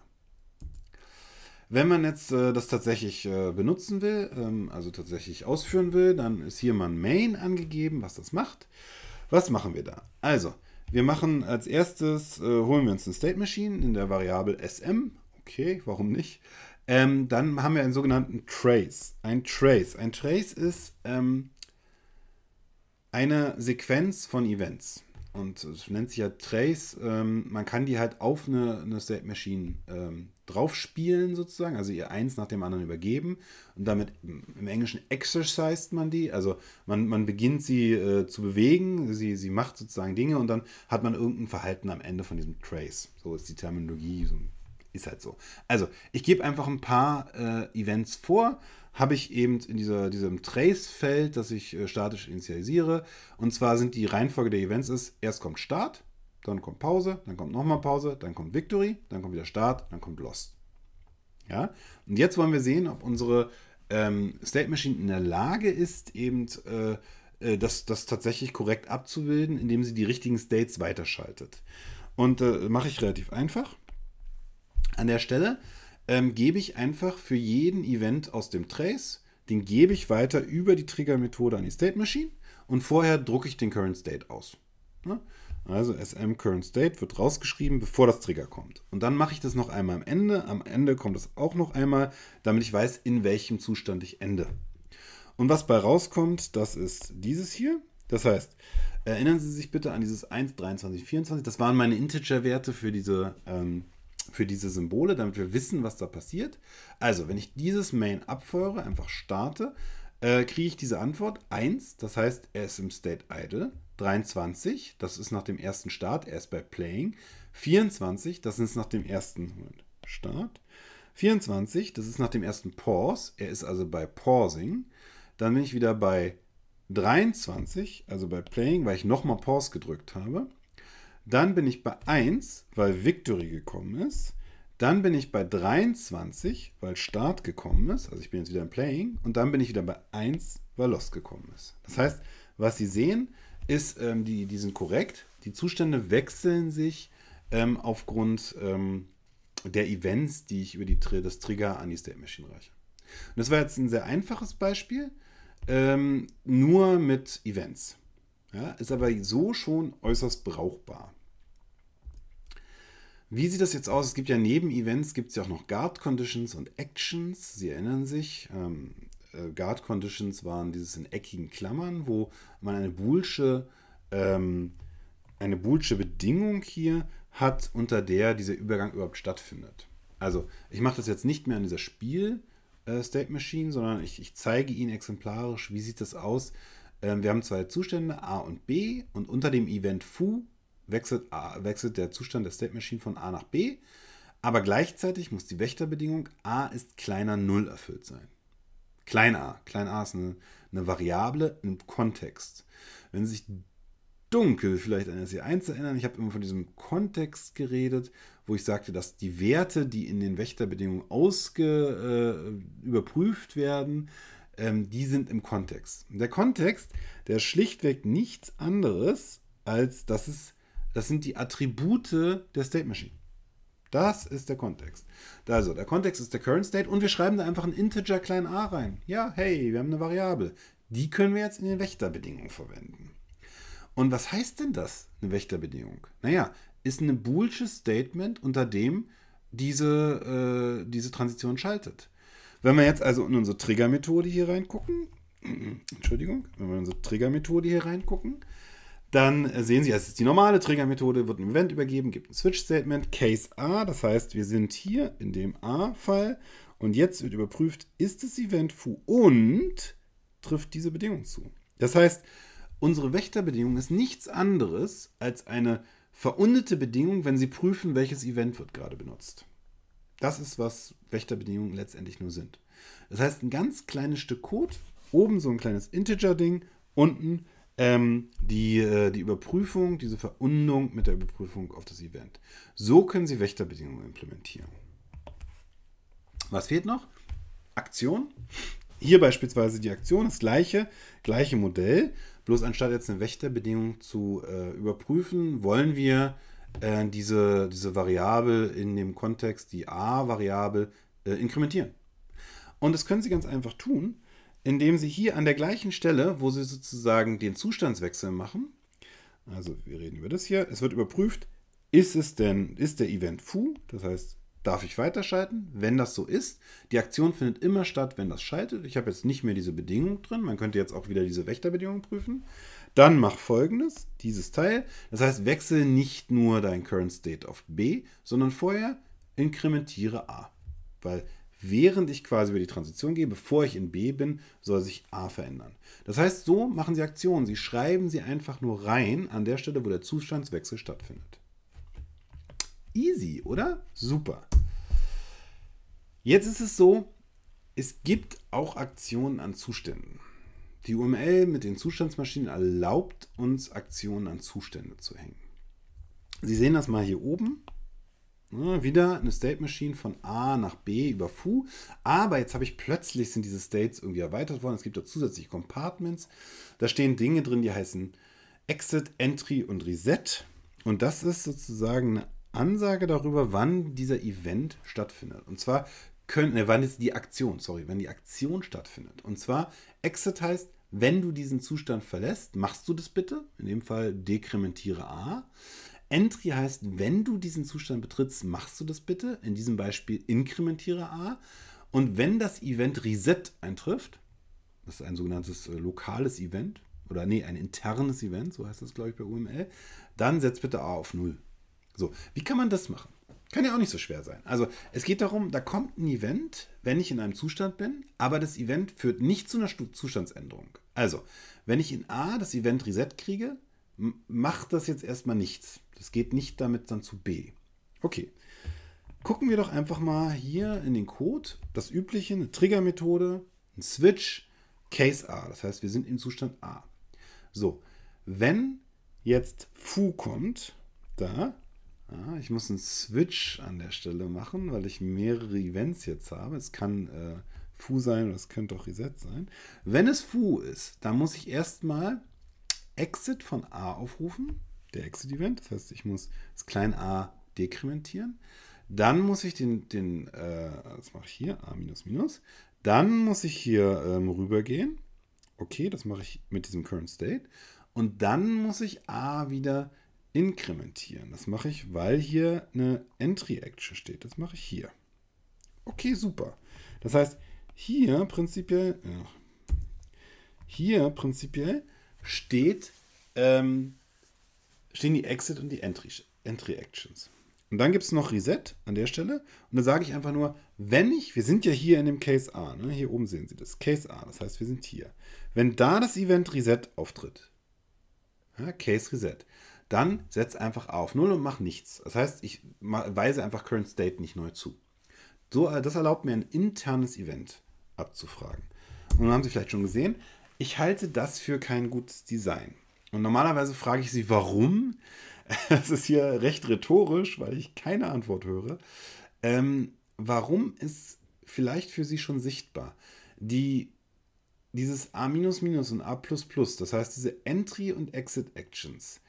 Wenn man jetzt äh, das tatsächlich äh, benutzen will, ähm, also tatsächlich ausführen will, dann ist hier mal ein Main angegeben, was das macht. Was machen wir da? Also, wir machen als erstes, äh, holen wir uns eine State Machine in der Variable SM. Okay, warum nicht? Ähm, dann haben wir einen sogenannten Trace. Ein Trace. Ein Trace ist ähm, eine Sequenz von Events und es nennt sich ja Trace. Ähm, man kann die halt auf eine, eine State Machine ähm, draufspielen, sozusagen, also ihr eins nach dem anderen übergeben. Und damit im Englischen exercised man die. Also man, man beginnt sie äh, zu bewegen, sie, sie macht sozusagen Dinge und dann hat man irgendein Verhalten am Ende von diesem Trace. So ist die Terminologie, so ist halt so. Also, ich gebe einfach ein paar äh, Events vor. Habe ich eben in dieser, diesem Trace-Feld, das ich äh, statisch initialisiere. Und zwar sind die Reihenfolge der Events ist, erst kommt Start, dann kommt Pause, dann kommt nochmal Pause, dann kommt Victory, dann kommt wieder Start, dann kommt Lost. Ja? Und jetzt wollen wir sehen, ob unsere ähm, State Machine in der Lage ist, eben äh, äh das, das tatsächlich korrekt abzubilden, indem sie die richtigen States weiterschaltet. Und äh, mache ich relativ einfach an der Stelle ähm, gebe ich einfach für jeden Event aus dem Trace, den gebe ich weiter über die Trigger-Methode an die State Machine und vorher drucke ich den Current State aus. Ne? Also SM Current State wird rausgeschrieben, bevor das Trigger kommt. Und dann mache ich das noch einmal am Ende. Am Ende kommt es auch noch einmal, damit ich weiß, in welchem Zustand ich ende. Und was bei rauskommt, das ist dieses hier. Das heißt, erinnern Sie sich bitte an dieses 1, 23, 24. Das waren meine Integer-Werte für diese ähm, für diese Symbole, damit wir wissen, was da passiert. Also, wenn ich dieses Main abfeuere, einfach starte, äh, kriege ich diese Antwort 1, das heißt, er ist im State Idle. 23, das ist nach dem ersten Start, er ist bei Playing. 24, das ist nach dem ersten Start. 24, das ist nach dem ersten Pause, er ist also bei Pausing. Dann bin ich wieder bei 23, also bei Playing, weil ich nochmal Pause gedrückt habe. Dann bin ich bei 1, weil Victory gekommen ist. Dann bin ich bei 23, weil Start gekommen ist. Also ich bin jetzt wieder im Playing. Und dann bin ich wieder bei 1, weil Lost gekommen ist. Das heißt, was Sie sehen, ist, ähm, die, die sind korrekt. Die Zustände wechseln sich ähm, aufgrund ähm, der Events, die ich über die, das Trigger an die State Machine reiche. Und das war jetzt ein sehr einfaches Beispiel, ähm, nur mit Events. Ja, ist aber so schon äußerst brauchbar. Wie sieht das jetzt aus? Es gibt ja neben Events, gibt es ja auch noch Guard Conditions und Actions. Sie erinnern sich, ähm, äh, Guard Conditions waren dieses in eckigen Klammern, wo man eine boolsche, ähm, eine boolsche Bedingung hier hat, unter der dieser Übergang überhaupt stattfindet. Also ich mache das jetzt nicht mehr an dieser Spiel äh, State Machine, sondern ich, ich, zeige Ihnen exemplarisch, wie sieht das aus. Ähm, wir haben zwei Zustände, A und B, und unter dem Event Foo wechselt, wechselt der Zustand der State Machine von A nach B, aber gleichzeitig muss die Wächterbedingung A ist kleiner 0 erfüllt sein. Klein a. Klein a ist eine, eine Variable im Kontext. Wenn Sie sich dunkel vielleicht an SE1 erinnern, ich habe immer von diesem Kontext geredet, wo ich sagte, dass die Werte, die in den Wächterbedingungen ausge, äh, überprüft werden, ähm, die sind im Kontext. Der Kontext, der schlichtweg nichts anderes, als dass es das sind die Attribute der State Machine. Das ist der Kontext. Also, der Kontext ist der Current State und wir schreiben da einfach ein Integer klein a rein. Ja, hey, wir haben eine Variable. Die können wir jetzt in den Wächterbedingungen verwenden. Und was heißt denn das, eine Wächterbedingung? Naja, ist ein boolsches Statement, unter dem diese, äh, diese Transition schaltet. Wenn wir jetzt also in unsere Trigger-Methode hier reingucken, Entschuldigung, wenn wir in unsere Trigger-Methode hier reingucken, dann sehen Sie, es ist die normale Triggermethode, wird ein Event übergeben, gibt ein Switch-Statement, Case A, das heißt, wir sind hier in dem A-Fall und jetzt wird überprüft, ist das Event Foo und trifft diese Bedingung zu. Das heißt, unsere Wächterbedingung ist nichts anderes als eine verundete Bedingung, wenn Sie prüfen, welches Event wird gerade benutzt. Das ist, was Wächterbedingungen letztendlich nur sind. Das heißt, ein ganz kleines Stück Code, oben so ein kleines Integer-Ding, unten ähm, die, äh, die Überprüfung, diese Verundung mit der Überprüfung auf das Event. So können Sie Wächterbedingungen implementieren. Was fehlt noch? Aktion. Hier beispielsweise die Aktion, das gleiche, gleiche Modell. Bloß anstatt jetzt eine Wächterbedingung zu äh, überprüfen, wollen wir äh, diese, diese Variable in dem Kontext, die A-Variable, äh, inkrementieren. Und das können Sie ganz einfach tun, indem sie hier an der gleichen Stelle, wo sie sozusagen den Zustandswechsel machen, also wir reden über das hier, es wird überprüft, ist es denn, ist der Event foo, das heißt, darf ich weiterschalten, wenn das so ist. Die Aktion findet immer statt, wenn das schaltet. Ich habe jetzt nicht mehr diese Bedingung drin, man könnte jetzt auch wieder diese Wächterbedingungen prüfen. Dann mach folgendes, dieses Teil, das heißt, wechsel nicht nur dein Current State auf B, sondern vorher inkrementiere A, weil während ich quasi über die Transition gehe, bevor ich in B bin, soll sich A verändern. Das heißt, so machen Sie Aktionen. Sie schreiben sie einfach nur rein an der Stelle, wo der Zustandswechsel stattfindet. Easy, oder? Super. Jetzt ist es so, es gibt auch Aktionen an Zuständen. Die UML mit den Zustandsmaschinen erlaubt uns, Aktionen an Zustände zu hängen. Sie sehen das mal hier oben. Ne, wieder eine State Machine von A nach B über Fu. Aber jetzt habe ich plötzlich sind diese States irgendwie erweitert worden. Es gibt da zusätzliche Compartments. Da stehen Dinge drin, die heißen Exit, Entry und Reset. Und das ist sozusagen eine Ansage darüber, wann dieser Event stattfindet. Und zwar können, ne, wann ist die Aktion, sorry, wenn die Aktion stattfindet. Und zwar Exit heißt, wenn du diesen Zustand verlässt, machst du das bitte. In dem Fall dekrementiere A. Entry heißt, wenn du diesen Zustand betrittst, machst du das bitte. In diesem Beispiel inkrementiere A. Und wenn das Event Reset eintrifft, das ist ein sogenanntes äh, lokales Event, oder nee, ein internes Event, so heißt das, glaube ich, bei UML, dann setzt bitte A auf 0. So, wie kann man das machen? Kann ja auch nicht so schwer sein. Also es geht darum, da kommt ein Event, wenn ich in einem Zustand bin, aber das Event führt nicht zu einer Zustandsänderung. Also, wenn ich in A das Event Reset kriege, macht das jetzt erstmal nichts. Das geht nicht damit dann zu B. Okay. Gucken wir doch einfach mal hier in den Code. Das übliche, eine Trigger-Methode, ein Switch, Case A. Das heißt, wir sind im Zustand A. So, wenn jetzt Fu kommt, da, ah, ich muss einen Switch an der Stelle machen, weil ich mehrere Events jetzt habe. Es kann äh, foo sein oder es könnte auch reset sein. Wenn es Fu ist, dann muss ich erstmal Exit von a aufrufen, der Exit-Event. Das heißt, ich muss das kleine a dekrementieren. Dann muss ich den, den äh, das mache ich hier, a minus minus. Dann muss ich hier ähm, rübergehen. Okay, das mache ich mit diesem Current State. Und dann muss ich a wieder inkrementieren. Das mache ich, weil hier eine Entry-Action steht. Das mache ich hier. Okay, super. Das heißt, hier prinzipiell, ja, hier prinzipiell steht, ähm, stehen die Exit und die Entry, Entry Actions. Und dann gibt es noch Reset an der Stelle. Und da sage ich einfach nur, wenn ich, wir sind ja hier in dem Case A, ne? hier oben sehen Sie das, Case A, das heißt, wir sind hier. Wenn da das Event Reset auftritt, ja, Case Reset, dann setze einfach auf 0 und mach nichts. Das heißt, ich weise einfach Current State nicht neu zu. So, äh, das erlaubt mir ein internes Event abzufragen. Und dann haben Sie vielleicht schon gesehen, ich halte das für kein gutes Design. Und normalerweise frage ich sie, warum. Das ist hier recht rhetorisch, weil ich keine Antwort höre. Ähm, warum ist vielleicht für sie schon sichtbar? Die, dieses A- und A, das heißt diese Entry- und Exit-Actions,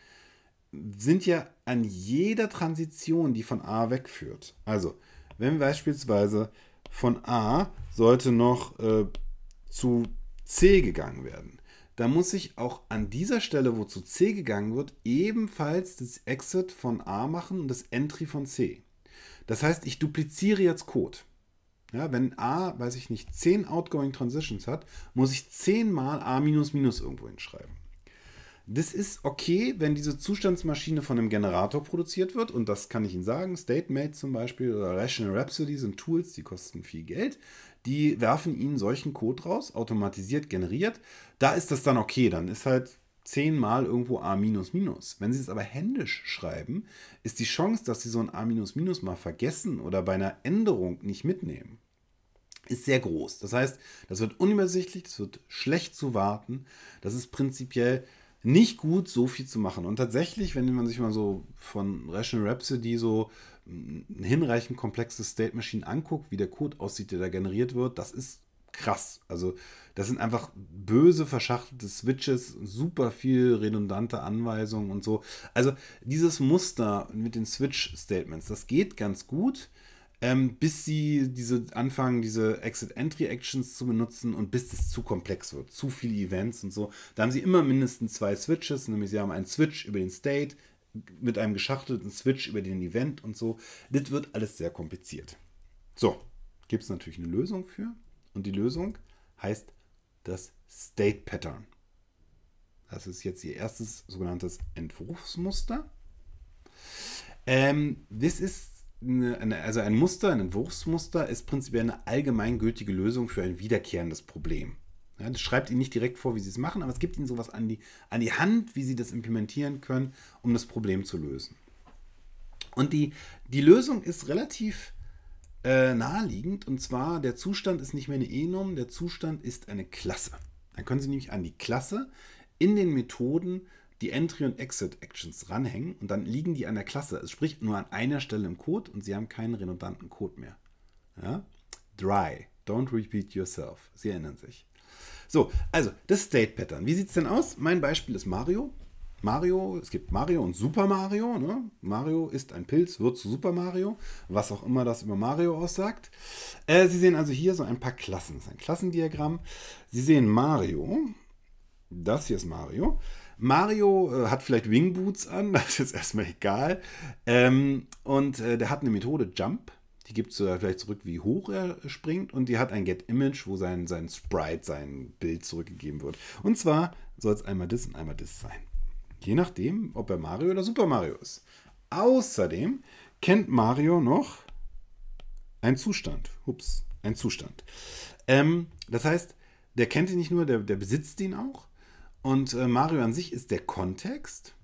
sind ja an jeder Transition, die von A wegführt. Also, wenn beispielsweise von A sollte noch äh, zu C gegangen werden. Da muss ich auch an dieser Stelle, wo zu C gegangen wird, ebenfalls das Exit von A machen und das Entry von C. Das heißt, ich dupliziere jetzt Code. Ja, wenn A, weiß ich nicht, 10 Outgoing Transitions hat, muss ich 10 mal A minus minus irgendwo hinschreiben. Das ist okay, wenn diese Zustandsmaschine von einem Generator produziert wird und das kann ich Ihnen sagen. StateMate zum Beispiel oder Rational Rhapsody sind Tools, die kosten viel Geld die werfen ihnen solchen Code raus, automatisiert generiert. Da ist das dann okay, dann ist halt zehnmal irgendwo A minus minus. Wenn sie es aber händisch schreiben, ist die Chance, dass sie so ein A minus minus mal vergessen oder bei einer Änderung nicht mitnehmen, ist sehr groß. Das heißt, das wird unübersichtlich, das wird schlecht zu warten, das ist prinzipiell nicht gut, so viel zu machen. Und tatsächlich, wenn man sich mal so von Rational Rhapsody so ein hinreichend komplexes State Machine anguckt, wie der Code aussieht, der da generiert wird, das ist krass. Also das sind einfach böse verschachtelte Switches, super viel redundante Anweisungen und so. Also dieses Muster mit den Switch-Statements, das geht ganz gut. Ähm, bis sie diese anfangen, diese Exit-Entry-Actions zu benutzen und bis es zu komplex wird, zu viele Events und so. Da haben sie immer mindestens zwei Switches, nämlich sie haben einen Switch über den State, mit einem geschachtelten Switch über den Event und so. Das wird alles sehr kompliziert. So, gibt es natürlich eine Lösung für. Und die Lösung heißt das State Pattern. Das ist jetzt ihr erstes sogenanntes Entwurfsmuster. Ähm, das ist eine, also ein Muster, ein Entwurfsmuster ist prinzipiell eine allgemeingültige Lösung für ein wiederkehrendes Problem. Ja, das schreibt ihnen nicht direkt vor, wie sie es machen, aber es gibt ihnen sowas an die, an die Hand, wie sie das implementieren können, um das Problem zu lösen. Und die, die Lösung ist relativ äh, naheliegend, und zwar der Zustand ist nicht mehr eine Enum, der Zustand ist eine Klasse. Dann können Sie nämlich an die Klasse in den Methoden die Entry- und Exit-Actions ranhängen und dann liegen die an der Klasse. Es spricht nur an einer Stelle im Code und Sie haben keinen redundanten Code mehr. Ja? Dry, don't repeat yourself. Sie erinnern sich. So, also das State Pattern. Wie sieht es denn aus? Mein Beispiel ist Mario. Mario, es gibt Mario und Super Mario. Ne? Mario ist ein Pilz, wird zu Super Mario, was auch immer das über Mario aussagt. Äh, Sie sehen also hier so ein paar Klassen. Das ist ein Klassendiagramm. Sie sehen Mario. Das hier ist Mario. Mario äh, hat vielleicht Wingboots an, das ist erstmal egal. Ähm, und äh, der hat eine Methode Jump die gibt es vielleicht zurück, wie hoch er springt. Und die hat ein Get-Image, wo sein, sein Sprite, sein Bild zurückgegeben wird. Und zwar soll es einmal das und einmal das sein. Je nachdem, ob er Mario oder Super Mario ist. Außerdem kennt Mario noch einen Zustand. Ups, ein Zustand. Ähm, das heißt, der kennt ihn nicht nur, der, der besitzt ihn auch. Und äh, Mario an sich ist der Kontext.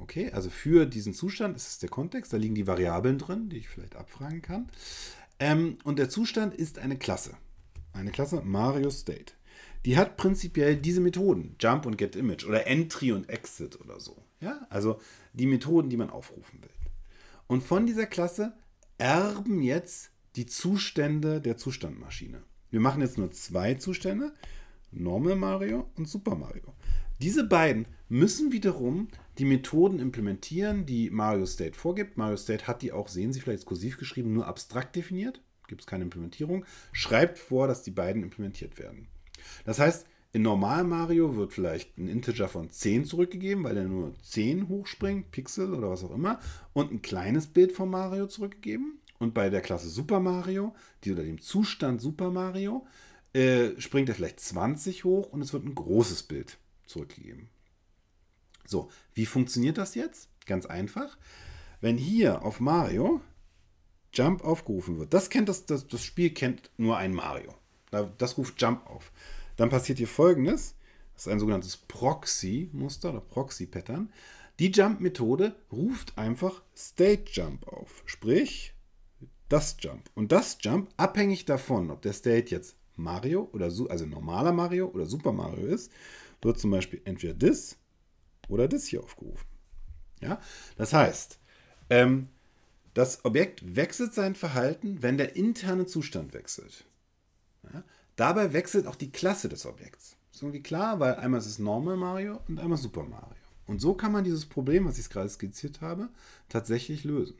Okay, also für diesen Zustand ist es der Kontext, da liegen die Variablen drin, die ich vielleicht abfragen kann. Ähm, und der Zustand ist eine Klasse. Eine Klasse Mario State. Die hat prinzipiell diese Methoden, Jump und Get Image oder Entry und Exit oder so. Ja? Also die Methoden, die man aufrufen will. Und von dieser Klasse erben jetzt die Zustände der Zustandmaschine. Wir machen jetzt nur zwei Zustände, Normal Mario und Super Mario. Diese beiden müssen wiederum die Methoden implementieren, die Mario State vorgibt. Mario State hat die auch, sehen Sie vielleicht kursiv geschrieben, nur abstrakt definiert. Gibt es keine Implementierung. Schreibt vor, dass die beiden implementiert werden. Das heißt, in normal Mario wird vielleicht ein Integer von 10 zurückgegeben, weil er nur 10 hochspringt, Pixel oder was auch immer, und ein kleines Bild von Mario zurückgegeben. Und bei der Klasse Super Mario, die oder dem Zustand Super Mario, äh, springt er vielleicht 20 hoch und es wird ein großes Bild zurückgegeben. So, wie funktioniert das jetzt? Ganz einfach. Wenn hier auf Mario Jump aufgerufen wird, das kennt das, das, das Spiel kennt nur ein Mario. Das ruft Jump auf. Dann passiert hier folgendes. Das ist ein sogenanntes Proxy-Muster oder Proxy-Pattern. Die Jump-Methode ruft einfach State Jump auf, sprich das Jump. Und das Jump, abhängig davon, ob der State jetzt Mario oder also normaler Mario oder Super Mario ist, wird zum Beispiel entweder this oder das hier aufgerufen. Ja? Das heißt, ähm, das Objekt wechselt sein Verhalten, wenn der interne Zustand wechselt. Ja? Dabei wechselt auch die Klasse des Objekts. Ist irgendwie klar, weil einmal ist es Normal Mario und einmal Super Mario. Und so kann man dieses Problem, was ich gerade skizziert habe, tatsächlich lösen.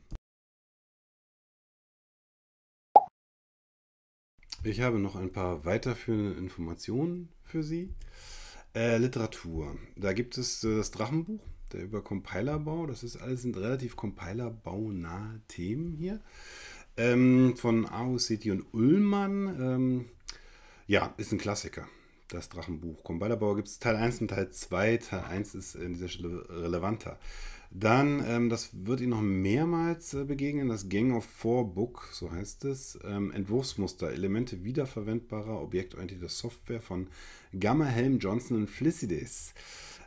Ich habe noch ein paar weiterführende Informationen für Sie. Äh, Literatur. Da gibt es äh, das Drachenbuch, der über Compilerbau. Das ist alles sind relativ compilerbaunahe Themen hier. Ähm, von Aarhus, Seti und Ullmann. Ähm, ja, ist ein Klassiker. Das Drachenbuch. Compilerbau gibt es Teil 1 und Teil 2. Teil 1 ist äh, an dieser Stelle relevanter. Dann, ähm, das wird Ihnen noch mehrmals äh, begegnen, das Gang of Four Book, so heißt es, ähm, Entwurfsmuster, Elemente wiederverwendbarer, objektorientierter Software von Gamma Helm Johnson Felicides.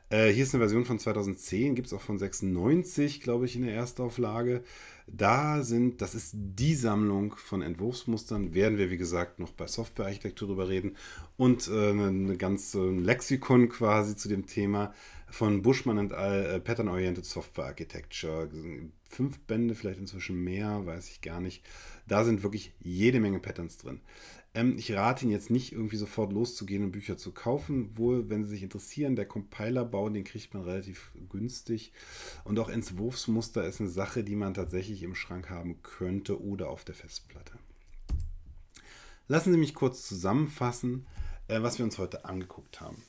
Äh, hier ist eine Version von 2010, gibt es auch von 96, glaube ich, in der Erstauflage. Da sind, das ist die Sammlung von Entwurfsmustern, werden wir, wie gesagt, noch bei Softwarearchitektur drüber reden und äh, eine, eine äh, Lexikon quasi zu dem Thema von Bushman and All, äh, Pattern-Oriented Software Architecture. Fünf Bände, vielleicht inzwischen mehr, weiß ich gar nicht. Da sind wirklich jede Menge Patterns drin. Ähm, ich rate Ihnen jetzt nicht irgendwie sofort loszugehen und Bücher zu kaufen, wohl wenn Sie sich interessieren. Der Compiler-Bau, den kriegt man relativ günstig. Und auch Entwurfsmuster ist eine Sache, die man tatsächlich im Schrank haben könnte oder auf der Festplatte. Lassen Sie mich kurz zusammenfassen, äh, was wir uns heute angeguckt haben.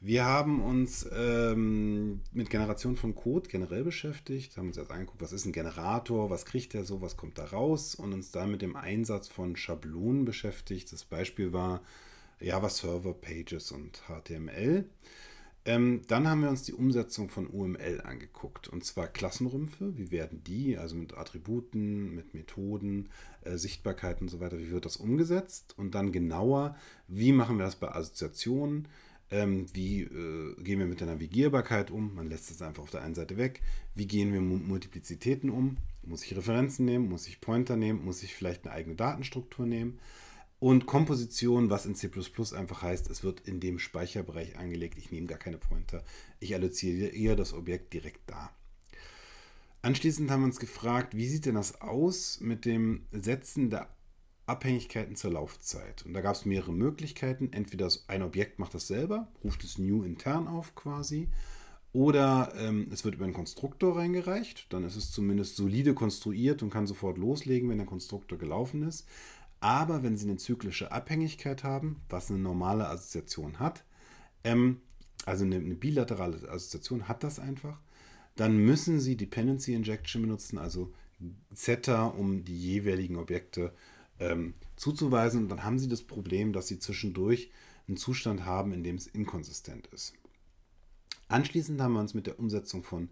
Wir haben uns ähm, mit Generation von Code generell beschäftigt, haben uns jetzt angeguckt, was ist ein Generator, was kriegt der so, was kommt da raus und uns dann mit dem Einsatz von Schablonen beschäftigt. Das Beispiel war Java Server Pages und HTML. Ähm, dann haben wir uns die Umsetzung von UML angeguckt und zwar Klassenrümpfe. Wie werden die, also mit Attributen, mit Methoden, äh, Sichtbarkeit und so weiter, wie wird das umgesetzt? Und dann genauer, wie machen wir das bei Assoziationen? Ähm, wie äh, gehen wir mit der Navigierbarkeit um? Man lässt es einfach auf der einen Seite weg. Wie gehen wir mit Multiplizitäten um? Muss ich Referenzen nehmen? Muss ich Pointer nehmen? Muss ich vielleicht eine eigene Datenstruktur nehmen? Und Komposition, was in C einfach heißt, es wird in dem Speicherbereich angelegt. Ich nehme gar keine Pointer. Ich alloziere das Objekt direkt da. Anschließend haben wir uns gefragt, wie sieht denn das aus mit dem Setzen der Abhängigkeiten zur Laufzeit. Und da gab es mehrere Möglichkeiten. Entweder ein Objekt macht das selber, ruft es new intern auf quasi, oder ähm, es wird über einen Konstruktor reingereicht. Dann ist es zumindest solide konstruiert und kann sofort loslegen, wenn der Konstruktor gelaufen ist. Aber wenn Sie eine zyklische Abhängigkeit haben, was eine normale Assoziation hat, ähm, also eine, eine bilaterale Assoziation hat das einfach, dann müssen Sie Dependency Injection benutzen, also Zeta, um die jeweiligen Objekte zu ähm, zuzuweisen. Und dann haben sie das Problem, dass sie zwischendurch einen Zustand haben, in dem es inkonsistent ist. Anschließend haben wir uns mit der Umsetzung von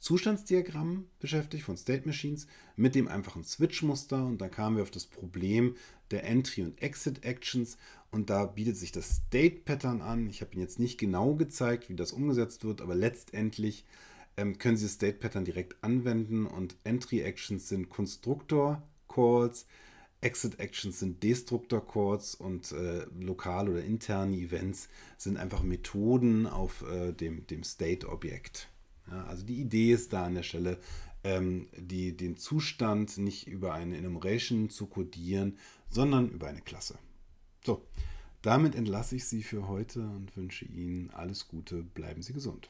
Zustandsdiagrammen beschäftigt, von State Machines, mit dem einfachen Switch-Muster und dann kamen wir auf das Problem der Entry- und Exit-Actions und da bietet sich das State-Pattern an. Ich habe Ihnen jetzt nicht genau gezeigt, wie das umgesetzt wird, aber letztendlich ähm, können Sie das State-Pattern direkt anwenden und Entry-Actions sind Konstruktor-Calls, Exit-Actions sind Destructor codes und äh, lokal oder interne Events sind einfach Methoden auf äh, dem, dem State-Objekt. Ja, also die Idee ist da an der Stelle, ähm, die, den Zustand nicht über eine Enumeration zu codieren, sondern über eine Klasse. So, damit entlasse ich Sie für heute und wünsche Ihnen alles Gute, bleiben Sie gesund.